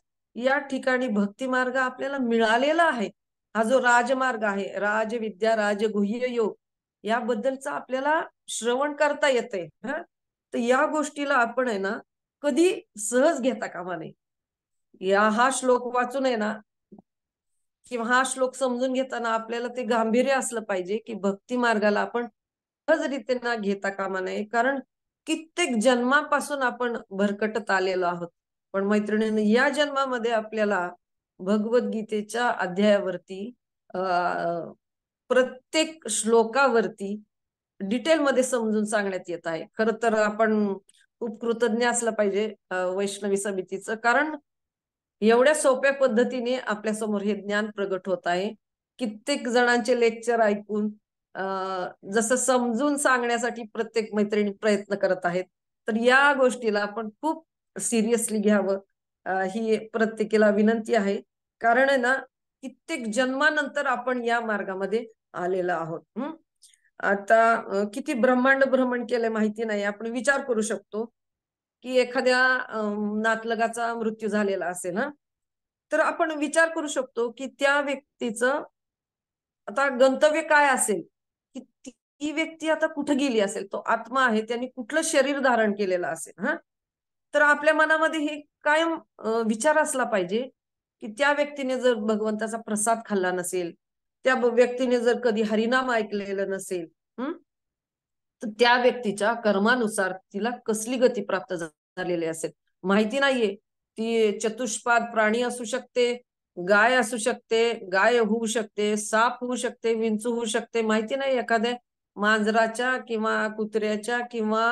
या ठिकाणी भक्ती मार्ग आपल्याला मिळालेला आहे हा जो राजमार्ग आहे राजविद्या गुह्य योग याबद्दलचा आपल्याला श्रवण करता येते हा तर या गोष्टीला आपण आहे ना कधी सहज घेता कामा नाही या हा श्लोक वाचून आहे ना किंवा हा श्लोक समजून घेताना आपल्याला ते गांभीर्य असलं पाहिजे की भक्ती मार्गाला आपण ना घेता कामा नये कारण कित्येक जन्मापासून आपण भरकटत आलेलो आहोत पण मैत्रिणीनं या जन्मामध्ये आपल्याला भगवद्गीतेच्या अध्यायावरती प्रत्येक श्लोकावरती डिटेलमध्ये समजून सांगण्यात येत आहे खर तर आपण खूप कृतज्ञ असलं पाहिजे वैष्णवी समितीचं कारण एवढ्या सोप्या पद्धतीने आपल्या समोर हे ज्ञान प्रगट होत आहे कित्येक जणांचे लेक्चर ऐकून जसं समजून सांगण्यासाठी प्रत्येक मैत्रिणी प्रयत्न करत आहेत तर या गोष्टीला आपण खूप सिरियसली घ्यावं ही प्रत्येकीला विनंती आहे कारण ना कित्येक जन्मानंतर आपण या मार्गामध्ये आलेलो आहोत आता किती ब्रह्मांड भ्रमण केले माहिती नाही आपण विचार करू शकतो की एखाद्या नातलगाचा मृत्यू झालेला असेल ना तर आपण विचार करू शकतो की त्या व्यक्तीचं आता गंतव्य काय असेल की ती व्यक्ती आता कुठं गेली असेल तो आत्मा आहे त्यांनी कुठलं शरीर धारण केलेलं असेल हा तर आपल्या मनामध्ये हे कायम विचार असला पाहिजे की त्या व्यक्तीने जर भगवंताचा प्रसाद खाल्ला नसेल त्या व्यक्तीने जर कधी हरिनाम ऐकलेलं नसेल हम्म त्या व्यक्तीच्या कर्मानुसार तिला कसली गती प्राप्त झालेली असेल माहिती नाहीये ती चतुष्पाद प्राणी असू शकते गाय असू शकते गाय होऊ शकते साप होऊ शकते विंचू होऊ शकते माहिती नाही एखाद्या मांजराच्या किंवा कुत्र्याच्या किंवा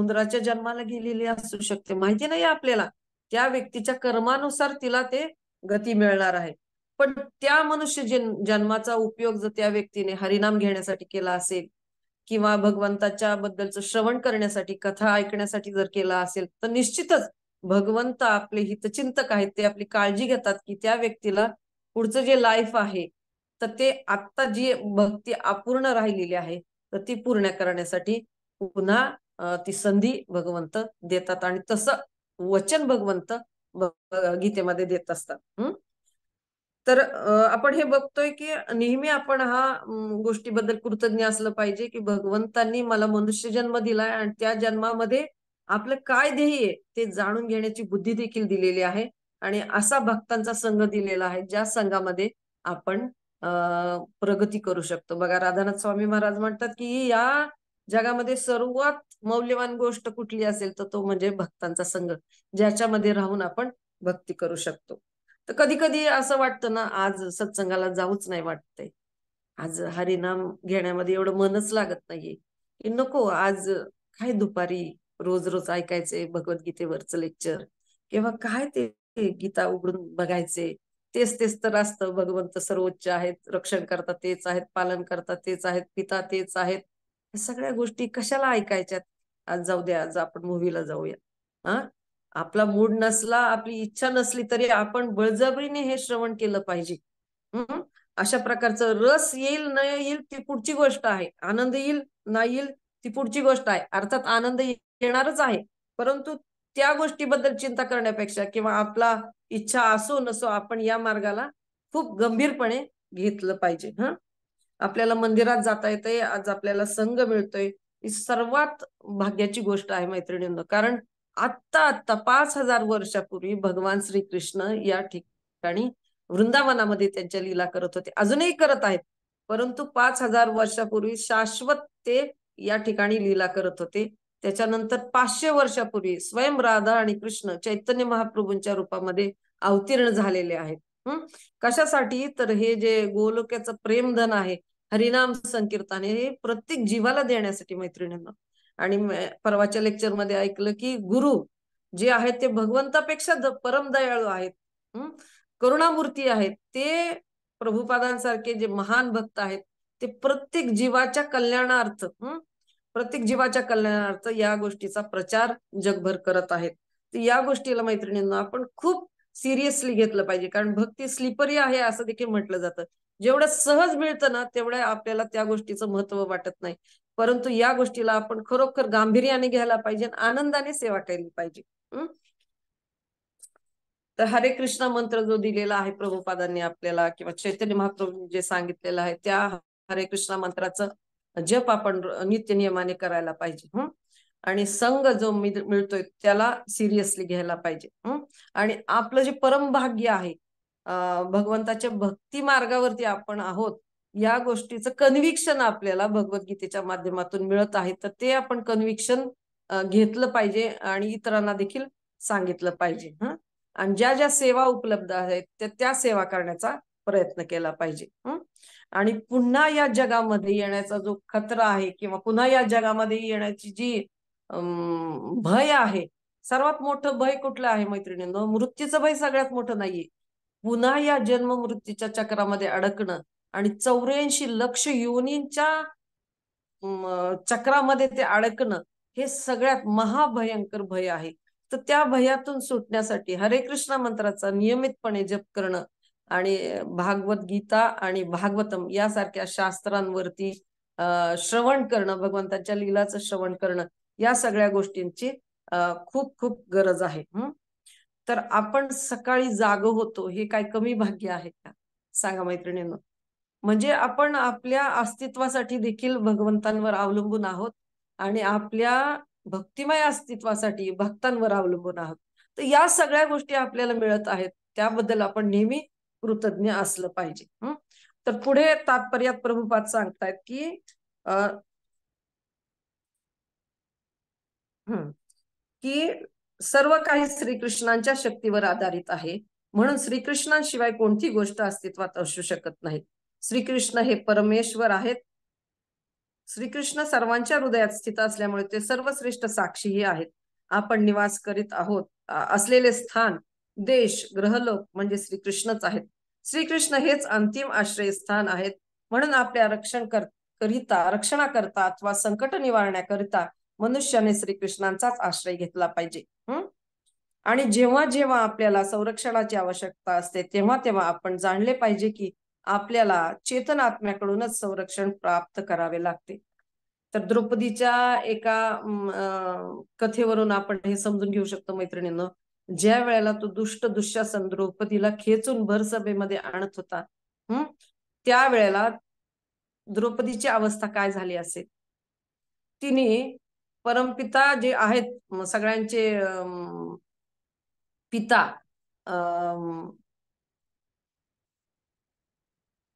उंदराच्या जन्माला गेलेली असू शकते माहिती नाही आपल्याला त्या व्यक्तीच्या कर्मानुसार तिला ते गती मिळणार आहे पण त्या मनुष्य जन्माचा उपयोग जर त्या व्यक्तीने हरिनाम घेण्यासाठी केला असेल किंवा भगवंताच्या बद्दलचं श्रवण करण्यासाठी कथा ऐकण्यासाठी जर केला असेल तर निश्चितच भगवंत आपले हितचिंतक आहेत ते आपली काळजी घेतात की त्या व्यक्तीला पुढचं जे लाईफ आहे तर ते आत्ता जी भक्ती अपूर्ण राहिलेली आहे तर ती पूर्ण करण्यासाठी पुन्हा ती संधी भगवंत देतात आणि तसं वचन भगवंत गीतेमध्ये देत असतात तर आपण हे बघतोय की नेहमी आपण हा गोष्टीबद्दल कृतज्ञ असलं पाहिजे की भगवंतांनी मला मनुष्य जन्म दिलाय आणि त्या जन्मामध्ये आपलं काय ध्येय ते जाणून घेण्याची बुद्धी देखील दिलेली आहे आणि असा भक्तांचा संघ दिलेला आहे ज्या संघामध्ये आपण प्रगती करू शकतो बघा राधानाथ स्वामी महाराज म्हणतात की या जगामध्ये सर्वात मौल्यवान गोष्ट कुठली असेल तर तो म्हणजे भक्तांचा संघ ज्याच्यामध्ये राहून आपण भक्ती करू शकतो तर कधी कधी असं वाटतं ना आज सत्संगाला जाऊच नाही वाटतंय आज हरिनाम घेण्यामध्ये एवढं मनच लागत नाहीये की नको आज काय दुपारी रोज रोज ऐकायचे भगवद्गीतेवरचं लेक्चर किंवा काय ते गीता उघडून बघायचे तेच तेच तर असतं भगवंत सर्वोच्च आहेत रक्षण करता तेच आहेत पालन करता तेच आहेत पिता तेच आहेत सगळ्या गोष्टी कशाला ऐकायच्यात आज जाऊ द्या आज आपण मूवीला जाऊया हा आपला मूड नसला आपली इच्छा नसली तरी आपण बळजबरीने हे श्रवण केलं पाहिजे अशा प्रकारचं रस येईल न येईल ती पुढची गोष्ट आहे आनंद येईल ना येईल ती पुढची गोष्ट आहे अर्थात आनंद येणारच आहे परंतु त्या गोष्टीबद्दल चिंता करण्यापेक्षा किंवा आपला इच्छा असो नसो आपण या मार्गाला खूप गंभीरपणे घेतलं पाहिजे हा आपल्याला मंदिरात जाता येते आज आपल्याला संघ मिळतोय ही सर्वात भाग्याची गोष्ट आहे मैत्रिणींना कारण आत्ता आत्ता पाच हजार वर्षापूर्वी भगवान कृष्ण या ठिकाणी वृंदावनामध्ये त्यांच्या लीला करत होते अजूनही करत आहेत परंतु पाच हजार वर्षापूर्वी शाश्वत ते या ठिकाणी लीला करत होते त्याच्यानंतर पाचशे वर्षापूर्वी स्वयं राधा आणि कृष्ण चैतन्य महाप्रभूंच्या रूपामध्ये अवतीर्ण झालेले आहेत हम्म कशासाठी तर हे जे गोलोक्याचं प्रेमधन आहे हरिनाम संकीर्तन हे प्रत्येक जीवाला देण्यासाठी मैत्रिणींना आणि परवाच्या मध्ये ऐकलं की गुरु जे आहेत ते भगवंतापेक्षा दयाळू आहेत करुणामूर्ती आहेत ते प्रभुपादांसारखे जे महान भक्त आहेत ते प्रत्येक जीवाच्या कल्याणार्थ प्रत्येक जीवाच्या कल्याणार्थ या गोष्टीचा प्रचार जगभर करत आहेत तर या गोष्टीला मैत्रिणींना आपण खूप सिरियसली घेतलं पाहिजे कारण भक्ती स्लिपरी आहे असं देखील म्हटलं जातं जेवढं सहज मिळतं ना तेवढ्या आपल्याला त्या गोष्टीचं महत्व वाटत नाही परंतु या गोष्टीला आपण खरोखर गांभीर्याने घ्यायला पाहिजे आनंदाने सेवा केली पाहिजे तर हरे कृष्ण मंत्र जो दिलेला आहे प्रभुपादांनी आपल्याला किंवा चैतन्य महाप्रभू जे सांगितलेलं आहे त्या हरे कृष्णा मंत्राचं जप आपण नित्य नियमाने करायला पाहिजे आणि संघ जो मिळतोय त्याला सिरियसली घ्यायला पाहिजे आणि आपलं जे परम भाग्य आहे भगवंताच्या भक्ती मार्गावरती आपण आहोत या गोष्टीचं कन्व्हिक्शन आपल्याला भगवद्गीतेच्या माध्यमातून मिळत आहे तर ते आपण कन्व्हिक्शन घेतलं पाहिजे आणि इतरांना देखील सांगितलं पाहिजे हा आणि ज्या ज्या सेवा उपलब्ध आहेत त्या त्या सेवा करण्याचा प्रयत्न केला पाहिजे आणि पुन्हा या जगामध्ये येण्याचा जो खतरा आहे किंवा पुन्हा या जगामध्ये येण्याची जी भय आहे सर्वात मोठं भय कुठलं आहे मैत्रिणींनो मृत्यूचं भय सगळ्यात मोठं नाहीये पुन्हा या जन्म मृत्यूच्या चक्रामध्ये अडकणं आणि चौऱ्याऐंशी लक्ष योनींच्या चक्रामध्ये ते अडकणं हे सगळ्यात महाभयंकर भय आहे तर त्या भयातून सुटण्यासाठी हरे कृष्ण मंत्राचा नियमितपणे जप करणं आणि भागवत गीता आणि भागवतम यासारख्या शास्त्रांवरती श्रवण करणं भगवंताच्या लिलाचं श्रवण करणं या सगळ्या गोष्टींची खूप खूप गरज आहे तर आपण सकाळी जाग होतो हे काय कमी भाग्य आहे का सांगा मैत्रिणींना म्हणजे आपण आपल्या अस्तित्वासाठी देखील भगवंतांवर अवलंबून आहोत आणि आपल्या भक्तिमय अस्तित्वासाठी भक्तांवर अवलंबून आहोत तर या सगळ्या गोष्टी आपल्याला मिळत आहेत त्याबद्दल आपण नेहमी कृतज्ञ असलं पाहिजे तर पुढे तात्पर्यात प्रभुपाद सांगतायत की की सर्व काही श्रीकृष्णांच्या शक्तीवर आधारित आहे म्हणून श्रीकृष्णांशिवाय कोणती गोष्ट अस्तित्वात असू शकत नाही श्रीकृष्ण हे परमेश्वर आहेत श्रीकृष्ण सर्वांच्या हृदयात स्थित असल्यामुळे ते सर्वश्रेष्ठ साक्षीही आहेत आपण निवास करीत आहोत असलेले स्थान देश ग्रहलोक म्हणजे श्रीकृष्णच आहेत श्रीकृष्ण हेच अंतिम आश्रय स्थान आहेत म्हणून आपल्या रक्षण कर करिता रक्षणाकरता अथवा संकट निवारण्याकरिता मनुष्याने श्रीकृष्णांचाच आश्रय घेतला पाहिजे हम्म आणि जेव्हा जेव्हा आपल्याला संरक्षणाची आवश्यकता असते तेव्हा तेव्हा आपण जाणले पाहिजे की आपल्याला चेतनात्म्याकडूनच संरक्षण प्राप्त करावे लागते तर द्रौपदीच्या एका कथेवरून आपण हे समजून घेऊ शकतो मैत्रिणीनं ज्या वेळेला तो दुष्ट दुःशासन द्रौपदीला खेचून भरसभेमध्ये आणत होता हम्म त्यावेळेला द्रौपदीची अवस्था काय झाली असेल तिने परमपिता जे आहेत सगळ्यांचे पिता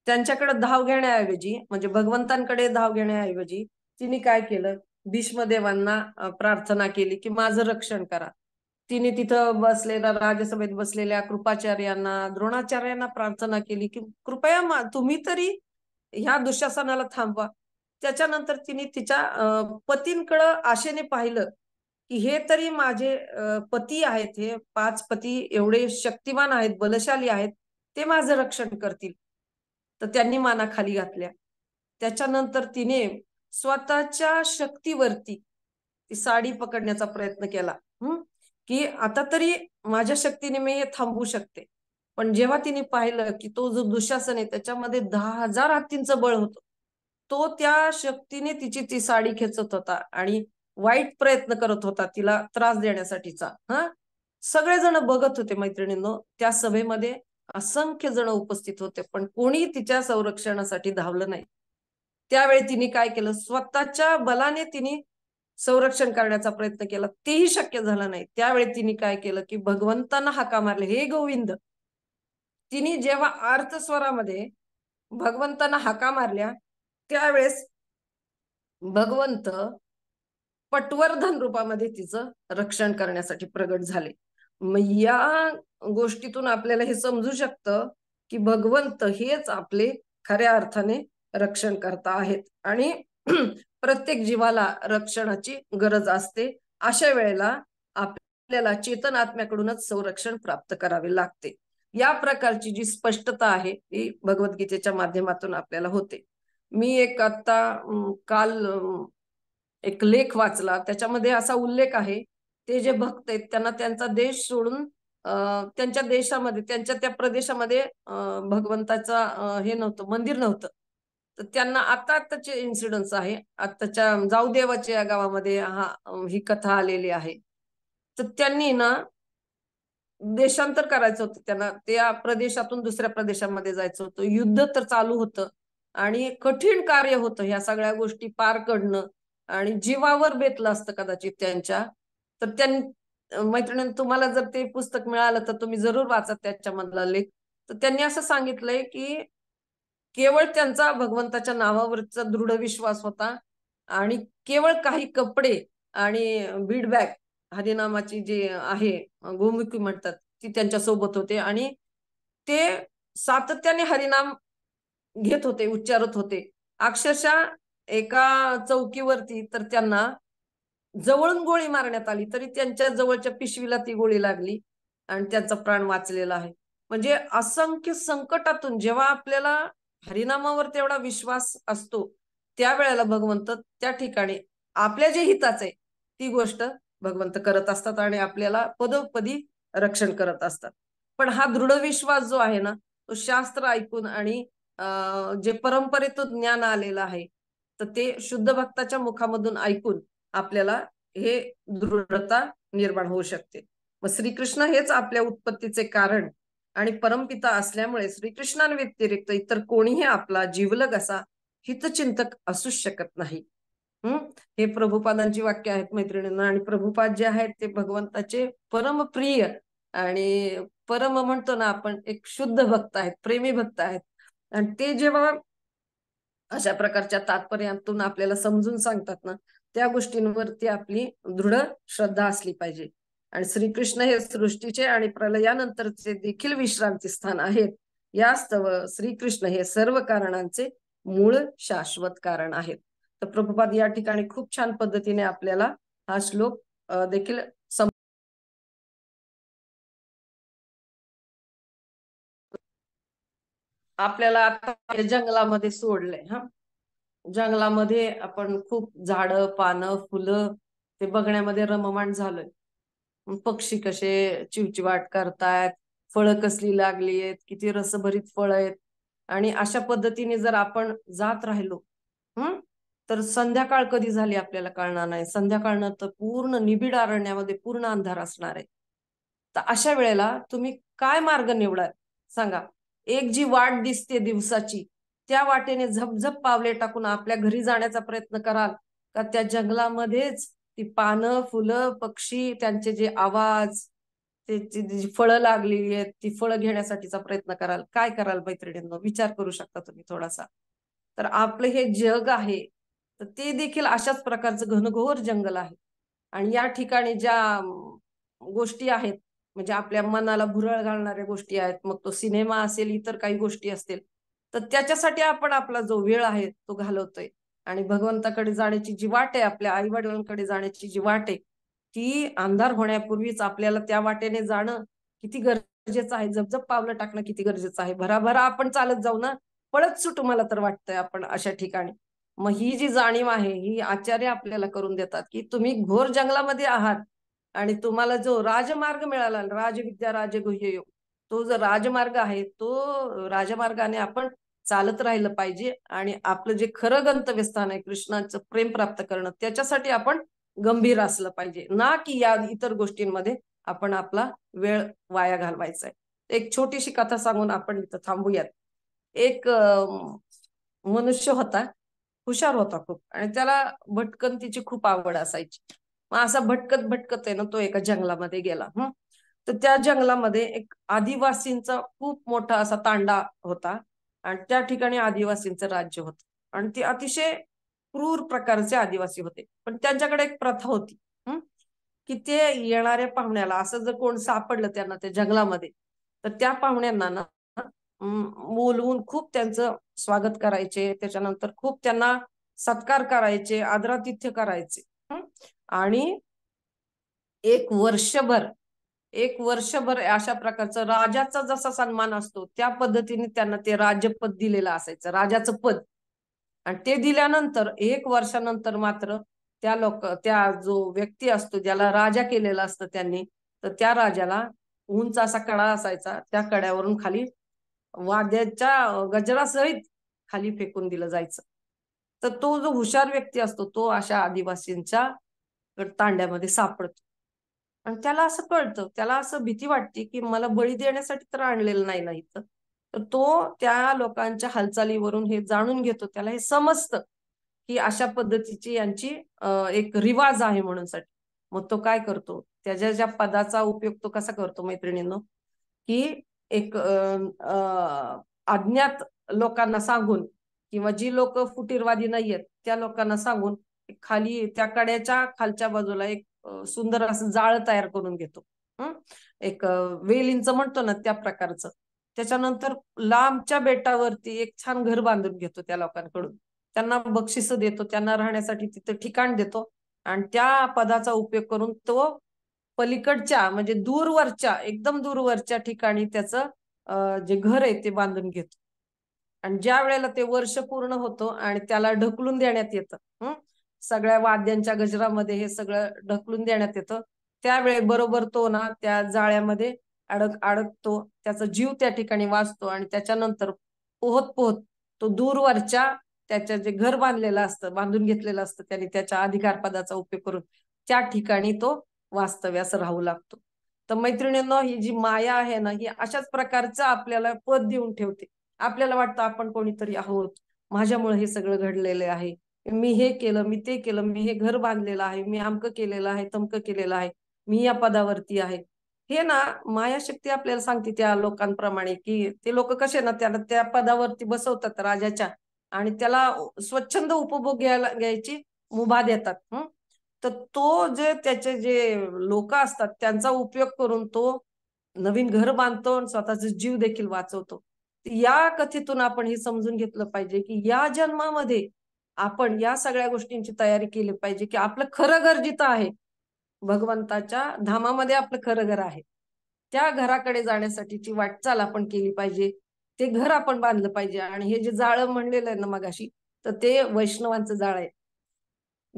त्यांच्याकडे धाव घेण्याऐवजी म्हणजे भगवंतांकडे धाव घेण्याऐवजी तिने काय केलं भीष्मदेवांना प्रार्थना केली की माझं रक्षण करा तिने तिथं बसलेल्या राजसभेत बसलेल्या कृपाचार्यांना द्रोणाचार्यांना प्रार्थना केली की कृपया तुम्ही तरी ह्या दुःशासनाला थांबवा त्याच्यानंतर तिने तिच्या पतींकडं आशेने पाहिलं की हे तरी माझे पती आहेत हे पाच पती एवढे शक्तिवान आहेत बलशाली आहेत ते माझं रक्षण करतील तर त्यांनी मानाखाली घातल्या त्याच्यानंतर तिने स्वतःच्या शक्तीवरती ती साडी पकडण्याचा प्रयत्न केला हम्म की आता तरी माझ्या शक्तीने मी हे थांबवू शकते पण जेव्हा तिने पाहिलं की तो जो दुशासन आहे त्याच्यामध्ये दहा हजार हत्तींचं बळ होतं तो त्या शक्तीने तिची ती साडी खेचत होता आणि वाईट प्रयत्न करत होता तिला त्रास देण्यासाठीचा हा सगळेजण बघत होते मैत्रिणींनो त्या सभेमध्ये असंख्य जण उपस्थित होते पण कोणी तिच्या संरक्षणासाठी धावलं नाही त्यावेळी तिने काय केलं स्वतःच्या बलाने तिने संरक्षण करण्याचा प्रयत्न केला तेही शक्य झालं नाही त्यावेळी तिने काय केलं की भगवंतांना हाका मारले हे गोविंद तिने जेव्हा आर्तस्वरामध्ये भगवंतांना हाका मारल्या त्यावेळेस भगवंत पटवर्धन रूपामध्ये तिचं रक्षण करण्यासाठी प्रगट झाले या गोष्टीतून आपल्याला हे समजू शकतं की भगवंत हेच आपले खऱ्या अर्थाने रक्षण करता आहेत आणि <clears throat> प्रत्येक जीवाला रक्षणाची गरज असते अशा वेळेला आपल्याला चेतन आत्म्याकडूनच संरक्षण प्राप्त करावे लागते या प्रकारची जी स्पष्टता आहे ती भगवद्गीतेच्या माध्यमातून आपल्याला होते मी एक आता काल एक लेख वाचला त्याच्यामध्ये असा उल्लेख आहे ते जे भक्त आहेत त्यांना त्यांचा देश सोडून त्यांच्या देशामध्ये त्यांच्या त्या प्रदेशामध्ये भगवंताचा हे नव्हतं मंदिर नव्हतं तर त्यांना आता आत्ताचे इन्सिडन्स आहे आत्ताच्या जाऊदेवाच्या या गावामध्ये हा ही कथा आलेली आहे तर त्यांनी ना देशांतर करायचं होतं त्यांना त्या प्रदेशातून दुसऱ्या प्रदेशामध्ये जायचं होतं युद्ध तर चालू होतं आणि कठीण कार्य होतं ह्या सगळ्या गोष्टी पार करणं आणि जीवावर बेतलं असतं कदाचित त्यांच्या तर त्या मैत्रिणी तुम्हाला जर ते पुस्तक मिळालं तर तुम्ही जरूर वाचा त्याच्यामधला लेख तर त्यांनी असं सांगितलंय की केवळ त्यांचा भगवंताच्या नावावरचा दृढ विश्वास होता आणि केवळ काही कपडे आणि बीड हरिनामाची जे आहे गोमुखी म्हणतात ती त्यांच्या सोबत होते आणि ते सातत्याने हरिनाम घेत होते उच्चारत होते अक्षरशः एका चौकीवरती तर त्यांना जवळून गोळी मारण्यात आली तरी त्यांच्या जवळच्या पिशवीला ती गोळी लागली आणि त्यांचा प्राण वाचलेला आहे म्हणजे असंख्य संकटातून जेव्हा आपल्याला हरिनामावर तेवढा विश्वास असतो त्यावेळेला भगवंत त्या ठिकाणी आपल्या जे हिताचे आहे ती गोष्ट भगवंत करत असतात आणि आपल्याला पदोपदी रक्षण करत असतात पण हा दृढ विश्वास जो आहे ना तो शास्त्र ऐकून आणि जे परंपरेतून ज्ञान आलेलं आहे तर ते शुद्ध भक्ताच्या मुखामधून ऐकून आपल्याला हे दृढता निर्माण होऊ शकते मग श्रीकृष्ण हेच आपल्या उत्पत्तीचे कारण आणि परमपिता असल्यामुळे श्रीकृष्णांव्यतिरिक्त इतर कोणीही आपला जीवलग असा हितचिंतक असूच शकत नाही हम्म हे प्रभुपादांची वाक्य आहेत मैत्रिणींना आणि प्रभुपाद जे आहेत ते भगवंताचे परमप्रिय आणि परम म्हणतो ना आपण एक शुद्ध भक्त आहेत प्रेमी भक्त आहेत आणि ते जेव्हा अशा प्रकारच्या तात्पर्यातून आपल्याला समजून सांगतात ना त्या गोष्टींवरती आपली दृढ श्रद्धा असली पाहिजे आणि श्रीकृष्ण हे सृष्टीचे आणि प्रलयानंतरचे देखील विश्रांती स्थान आहेत यास्तव श्रीकृष्ण हे सर्व कारणांचे मूळ शाश्वत कारण आहेत तर प्रभुपाद या ठिकाणी खूप छान पद्धतीने आपल्याला हा श्लोक देखील आपल्याला आता जंगलामध्ये सोडलंय हा जंगलामध्ये आपण खूप झाडं पानं फुलं ते बघण्यामध्ये रममाण झालंय पक्षी कसे चिवचिवाट करतायत फळं कसली लागली आहेत किती रसभरीत फळं आहेत आणि अशा पद्धतीने जर आपण जात राहिलो हम्म तर संध्याकाळ कधी झाली आपल्याला कळणार नाही संध्याकाळनं तर पूर्ण निबिड अरण्यामध्ये पूर्ण अंधार असणार आहे तर अशा वेळेला तुम्ही काय मार्ग निवडाल सांगा एक जी वाट दिसते दिवसाची त्या वाटेने झपझप पावले टाकून आपल्या घरी जाण्याचा प्रयत्न कराल का त्या जंगलामध्येच ती पानं फुलं पक्षी त्यांचे जे आवाज ते फळं लागलेली आहेत ती फळं घेण्यासाठीचा प्रयत्न कराल काय कराल मैत्रिणींनो विचार करू शकता तुम्ही थोडासा तर आपलं हे जग आहे तर ते देखील अशाच प्रकारचं घनघोर जंगल आहे आणि या ठिकाणी ज्या गोष्टी आहेत म्हणजे आपल्या मनाला भुरळ घालणाऱ्या गोष्टी आहेत मग तो सिनेमा असेल इतर काही गोष्टी असतील तर त्याच्यासाठी आपण आपला जो वेळ आहे तो घालवतोय आणि भगवंताकडे जाण्याची जी वाट आहे आपल्या आई वडिलांकडे जाण्याची जी वाट आहे ती अंधार होण्यापूर्वीच आपल्याला त्या वाटेने जाणं किती गरजेचं आहे जपजप पावलं टाकणं किती गरजेचं आहे भराभरा आपण चालत जाऊ ना पळत सुट मला तर वाटतंय आपण अशा ठिकाणी मग ही जी जाणीव आहे ही आचार्य आपल्याला करून देतात की तुम्ही घोर जंगलामध्ये आहात आणि तुम्हाला जो राजमार्ग मिळाला राजविद्या राजगुह्य योग तो जो राजमार्ग आहे तो राजमार्गाने आपण चालत राहिलं पाहिजे आणि आपलं जे खरं गंतव्यस्थान आहे कृष्णाचं प्रेम प्राप्त करणं त्याच्यासाठी आपण गंभीर असलं पाहिजे ना की या इतर गोष्टींमध्ये आपण आपला वेळ वाया घालवायचा आहे एक छोटीशी कथा सांगून आपण इथं थांबूयात एक मनुष्य होता हुशार होता खूप आणि त्याला भटकंतीची खूप आवड असायची मग असा भटकत भटकत आहे ना तो एका जंगलामध्ये गेला तर त्या जंगलामध्ये एक आदिवासींचा खूप मोठा असा तांडा होता आणि त्या ठिकाणी आदिवासींचं राज्य होतं आणि ते अतिशय क्रूर प्रकारचे आदिवासी होते पण त्यांच्याकडे एक प्रथा होती की ते येणाऱ्या पाहुण्याला असं जर कोण सापडलं त्यांना त्या जंगलामध्ये तर त्या पाहुण्यांना ना बोलवून खूप त्यांचं स्वागत करायचे त्याच्यानंतर खूप त्यांना सत्कार करायचे आदरातिथ्य करायचे आणि एक वर्षभर एक वर्षभर अशा प्रकारचं राजाचा जसा सन्मान असतो त्या पद्धतीने त्यांना ते राज्यपद दिलेलं असायचं राजाचं पद आणि ते दिल्यानंतर एक वर्षानंतर मात्र त्या लोक त्या जो व्यक्ती असतो ज्याला राजा केलेला असतं त्यांनी तर त्या राजाला उंच असा कडा असायचा त्या कड्यावरून खाली वाद्याच्या गजरासहित खाली फेकून दिलं जायचं तर तो जो हुशार व्यक्ती असतो तो अशा आदिवासींच्या तांड्यामध्ये सापडतो आणि त्याला असं कळतं त्याला असं भीती वाटते की मला बळी देण्यासाठी तर आणलेलं नाही ना इथं तर तो त्या लोकांच्या हालचालीवरून हे जाणून घेतो त्याला हे समजतं की अशा पद्धतीची यांची एक रिवाज आहे म्हणून साठी मग तो काय करतो त्याच्या ज्या पदाचा उपयोग तो कसा करतो मैत्रिणींनो की एक अज्ञात लोकांना सांगून किंवा जी लोक फुटीरवादी नाहीयेत त्या लोकांना सांगून खाली त्या कड्याच्या खालच्या बाजूला एक सुंदर असं जाळ तयार करून घेतो एक वेलींचं म्हणतो ना त्या प्रकारचं त्याच्यानंतर लांबच्या बेटावरती एक छान घर बांधून घेतो त्या लोकांकडून त्यांना बक्षिस देतो त्यांना राहण्यासाठी तिथं ठिकाण देतो आणि त्या पदाचा उपयोग करून तो पलीकडच्या म्हणजे दूरवरच्या एकदम दूरवरच्या ठिकाणी त्याचं जे घर आहे ते बांधून घेतो आणि ज्या वेळेला ते वर्ष पूर्ण होतो आणि त्याला ढकलून देण्यात येतं सगळ्या वाद्यांच्या गजरामध्ये हे सगळं ढकलून देण्यात येतं त्यावेळे बरोबर तो ना त्या जाळ्यामध्ये अडक अडकतो त्याचा जीव त्या ठिकाणी वाचतो आणि त्याच्यानंतर पोहत पोहत तो दूरवरच्या त्याच्या जे घर बांधलेलं असतं बांधून घेतलेलं असतं त्याने त्याच्या अधिकारपदाचा उपयोग करून त्या ठिकाणी तो वास्तव्यास राहू लागतो तर मैत्रिणींनो ही जी माया आहे ना ही अशाच प्रकारचं आपल्याला पद देऊन ठेवते आपल्याला वाटतं आपण कोणीतरी आहोत माझ्यामुळे हे सगळं घडलेलं आहे मी हे केलं मी ते केलं मी हे घर बांधलेलं आहे मी आमक केलेलं आहे तमक केलेलं आहे मी या पदावरती आहे हे ना माया शक्ती आपल्याला सांगते त्या लोकांप्रमाणे की ते लोक कसे ना त्याला त्या पदावरती बसवतात राजाच्या आणि त्याला स्वच्छंद उपभोग घ्यायला घ्यायची मुभा देतात तर तो जे त्याचे जे लोक असतात त्यांचा उपयोग करून तो नवीन घर बांधतो आणि स्वतःचा जीव देखील वाचवतो या कथेतून आपण हे समजून घेतलं पाहिजे की या जन्मामध्ये आपण या सगळ्या गोष्टींची तयारी केली पाहिजे की आपलं खरं घर जिथं आहे भगवंताच्या धामामध्ये आपलं खरं घर आहे त्या घराकडे जाण्यासाठीची वाटचाल आपण केली पाहिजे ते घर आपण बांधलं पाहिजे आणि हे जे जाळं म्हणलेलं आहे ना मगाशी तर ते वैष्णवांचं जाळ आहे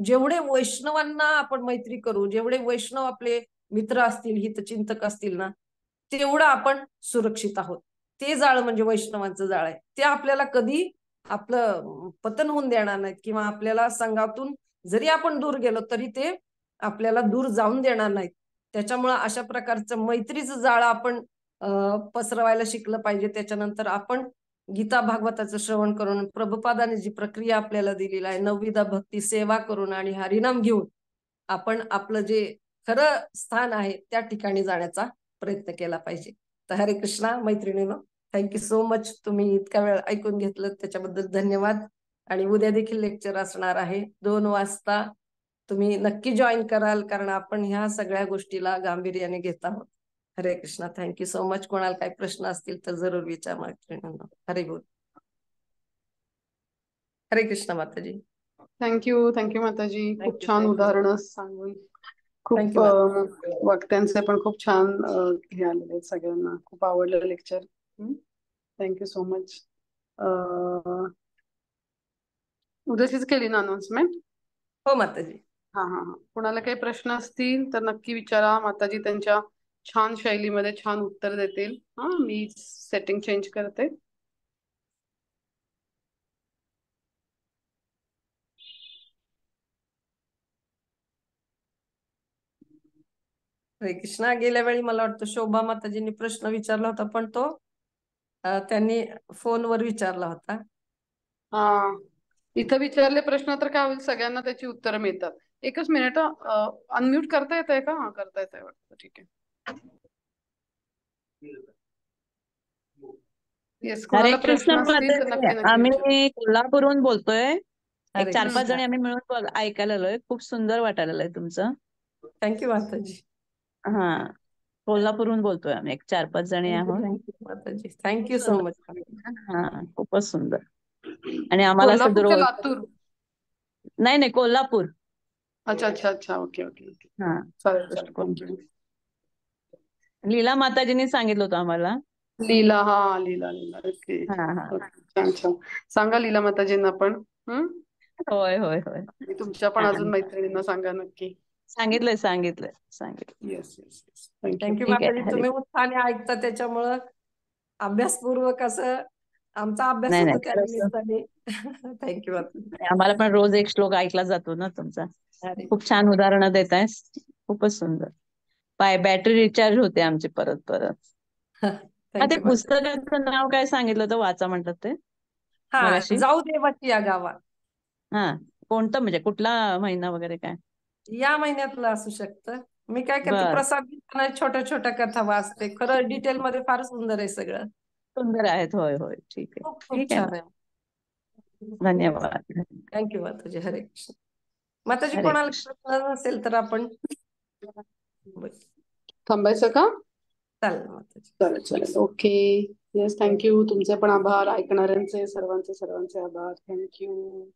जेवढे वैष्णवांना आपण मैत्री करू जेवढे वैष्णव आपले मित्र असतील हितचिंतक असतील ना तेवढं आपण सुरक्षित आहोत ते जाळ म्हणजे वैष्णवांचं जाळ आहे ते आपल्याला कधी आपलं पतन होऊन देणार नाहीत किंवा आपल्याला संघातून जरी आपण दूर गेलो तरी ते आपल्याला दूर जाऊन देणार नाहीत त्याच्यामुळं अशा प्रकारचं मैत्रीचं जाळं आपण पसरवायला शिकलं पाहिजे त्याच्यानंतर आपण गीता भागवताचं श्रवण करून प्रभुपादाने जी प्रक्रिया आपल्याला दिलेली आहे नवविधा भक्ती सेवा करून आणि हरिनाम घेऊन आपण आपलं जे खरं स्थान आहे त्या ठिकाणी जाण्याचा प्रयत्न केला पाहिजे तर हरे कृष्णा मैत्रिणीनं थँक्यू सो मच तुम्ही इतका वेळ ऐकून घेतलं त्याच्याबद्दल धन्यवाद आणि उद्या देखील लेक्चर असणार आहे दोन वाजता तुम्ही नक्की जॉईन कराल कारण आपण ह्या सगळ्या गोष्टीला गांभीर्याने घेत आहोत हरे कृष्णा थँक्यू सो मच कोणाला काही प्रश्न असतील तर जरूर विचार मग हरे बोल हरे कृष्णा माताजी थँक्यू थँक्यू माताजी खूप छान उदाहरण सांगून खूप वक्त्यांचे पण खूप छान हे आलेले सगळ्यांना खूप आवडलं लेक्चर थँक्यू सो मच उद्याचीच केली ना अनाउन्समेंट हो माताजी हा हा हा कुणाला काही प्रश्न असतील तर नक्की विचारा माताजी त्यांच्या छान शैलीमध्ये छान उत्तर देतील हा मी सेटिंग चेंज करते कृष्णा गेल्या वेळी मला वाटतं शोभा माताजींनी प्रश्न विचारला होता पण तो त्यांनी फोनवर विचारला होता हा इथं विचारले प्रश्न तर काय होईल सगळ्यांना त्याची उत्तर मिळतात एकच मिनिट अनम्यूट करता येत आहे का हा करता येत आहे वाटतं ठीक आहे आम्ही कोल्हापूरहून बोलतोय चार पाच जणी आम्ही मिळून ऐकायला खूप सुंदर वाटायला तुमचं थँक्यू माताजी हा कोल्हापूरहून बोलतोय आम्ही एक चार पाच जणी आहोत थँक्यू सो मच हा खूपच सुंदर आणि आम्हाला नाही नाही कोल्हापूर अच्छा अच्छा अच्छा ओके ओके हा लीला माताजींनी सांगितलं होतं आम्हाला लीला हा लीला लीला छान छान सांगा लीला माताजींना पण होय होय होय तुमच्या पण अजून मैत्रिणींना सांगा नक्की सांगितलंय सांगितलंय सांगितलं येस येस थँक्यू तुम्ही उत्साहाने ऐकता त्याच्यामुळं अभ्यासपूर्वक असं आमचा अभ्यास थँक्यू <laughs> आम्हाला पण रोज एक श्लोक ऐकला जातो ना तुमचा खूप छान उदाहरण देत आहे खूपच सुंदर पाय बॅटरी रिचार्ज होते आमची परत परत <laughs> ते पुस्तकाचं नाव काय सांगितलं होतं वाचा म्हणतात ते जाऊ देवाची या गावात हा कोणतं म्हणजे कुठला महिना वगैरे काय या महिन्यातलं असू शकतं मी काय करते प्रसाद छोट्या छोट्या कथा वाचते खरं डिटेल मध्ये फार सुंदर आहे सगळं सुंदर आहेत होय होय ठीक आहे ठीक आहे धन्यवाद थँक्यू माताजी हरे कृष्ण माताजी कोणाला प्रश्न नसेल तर आपण थांबायचं का माताजी चालेल चालेल ओके येस थँक्यू तुमचे पण आभार ऐकणाऱ्यांचे सर्वांचे सर्वांचे आभार थँक्यू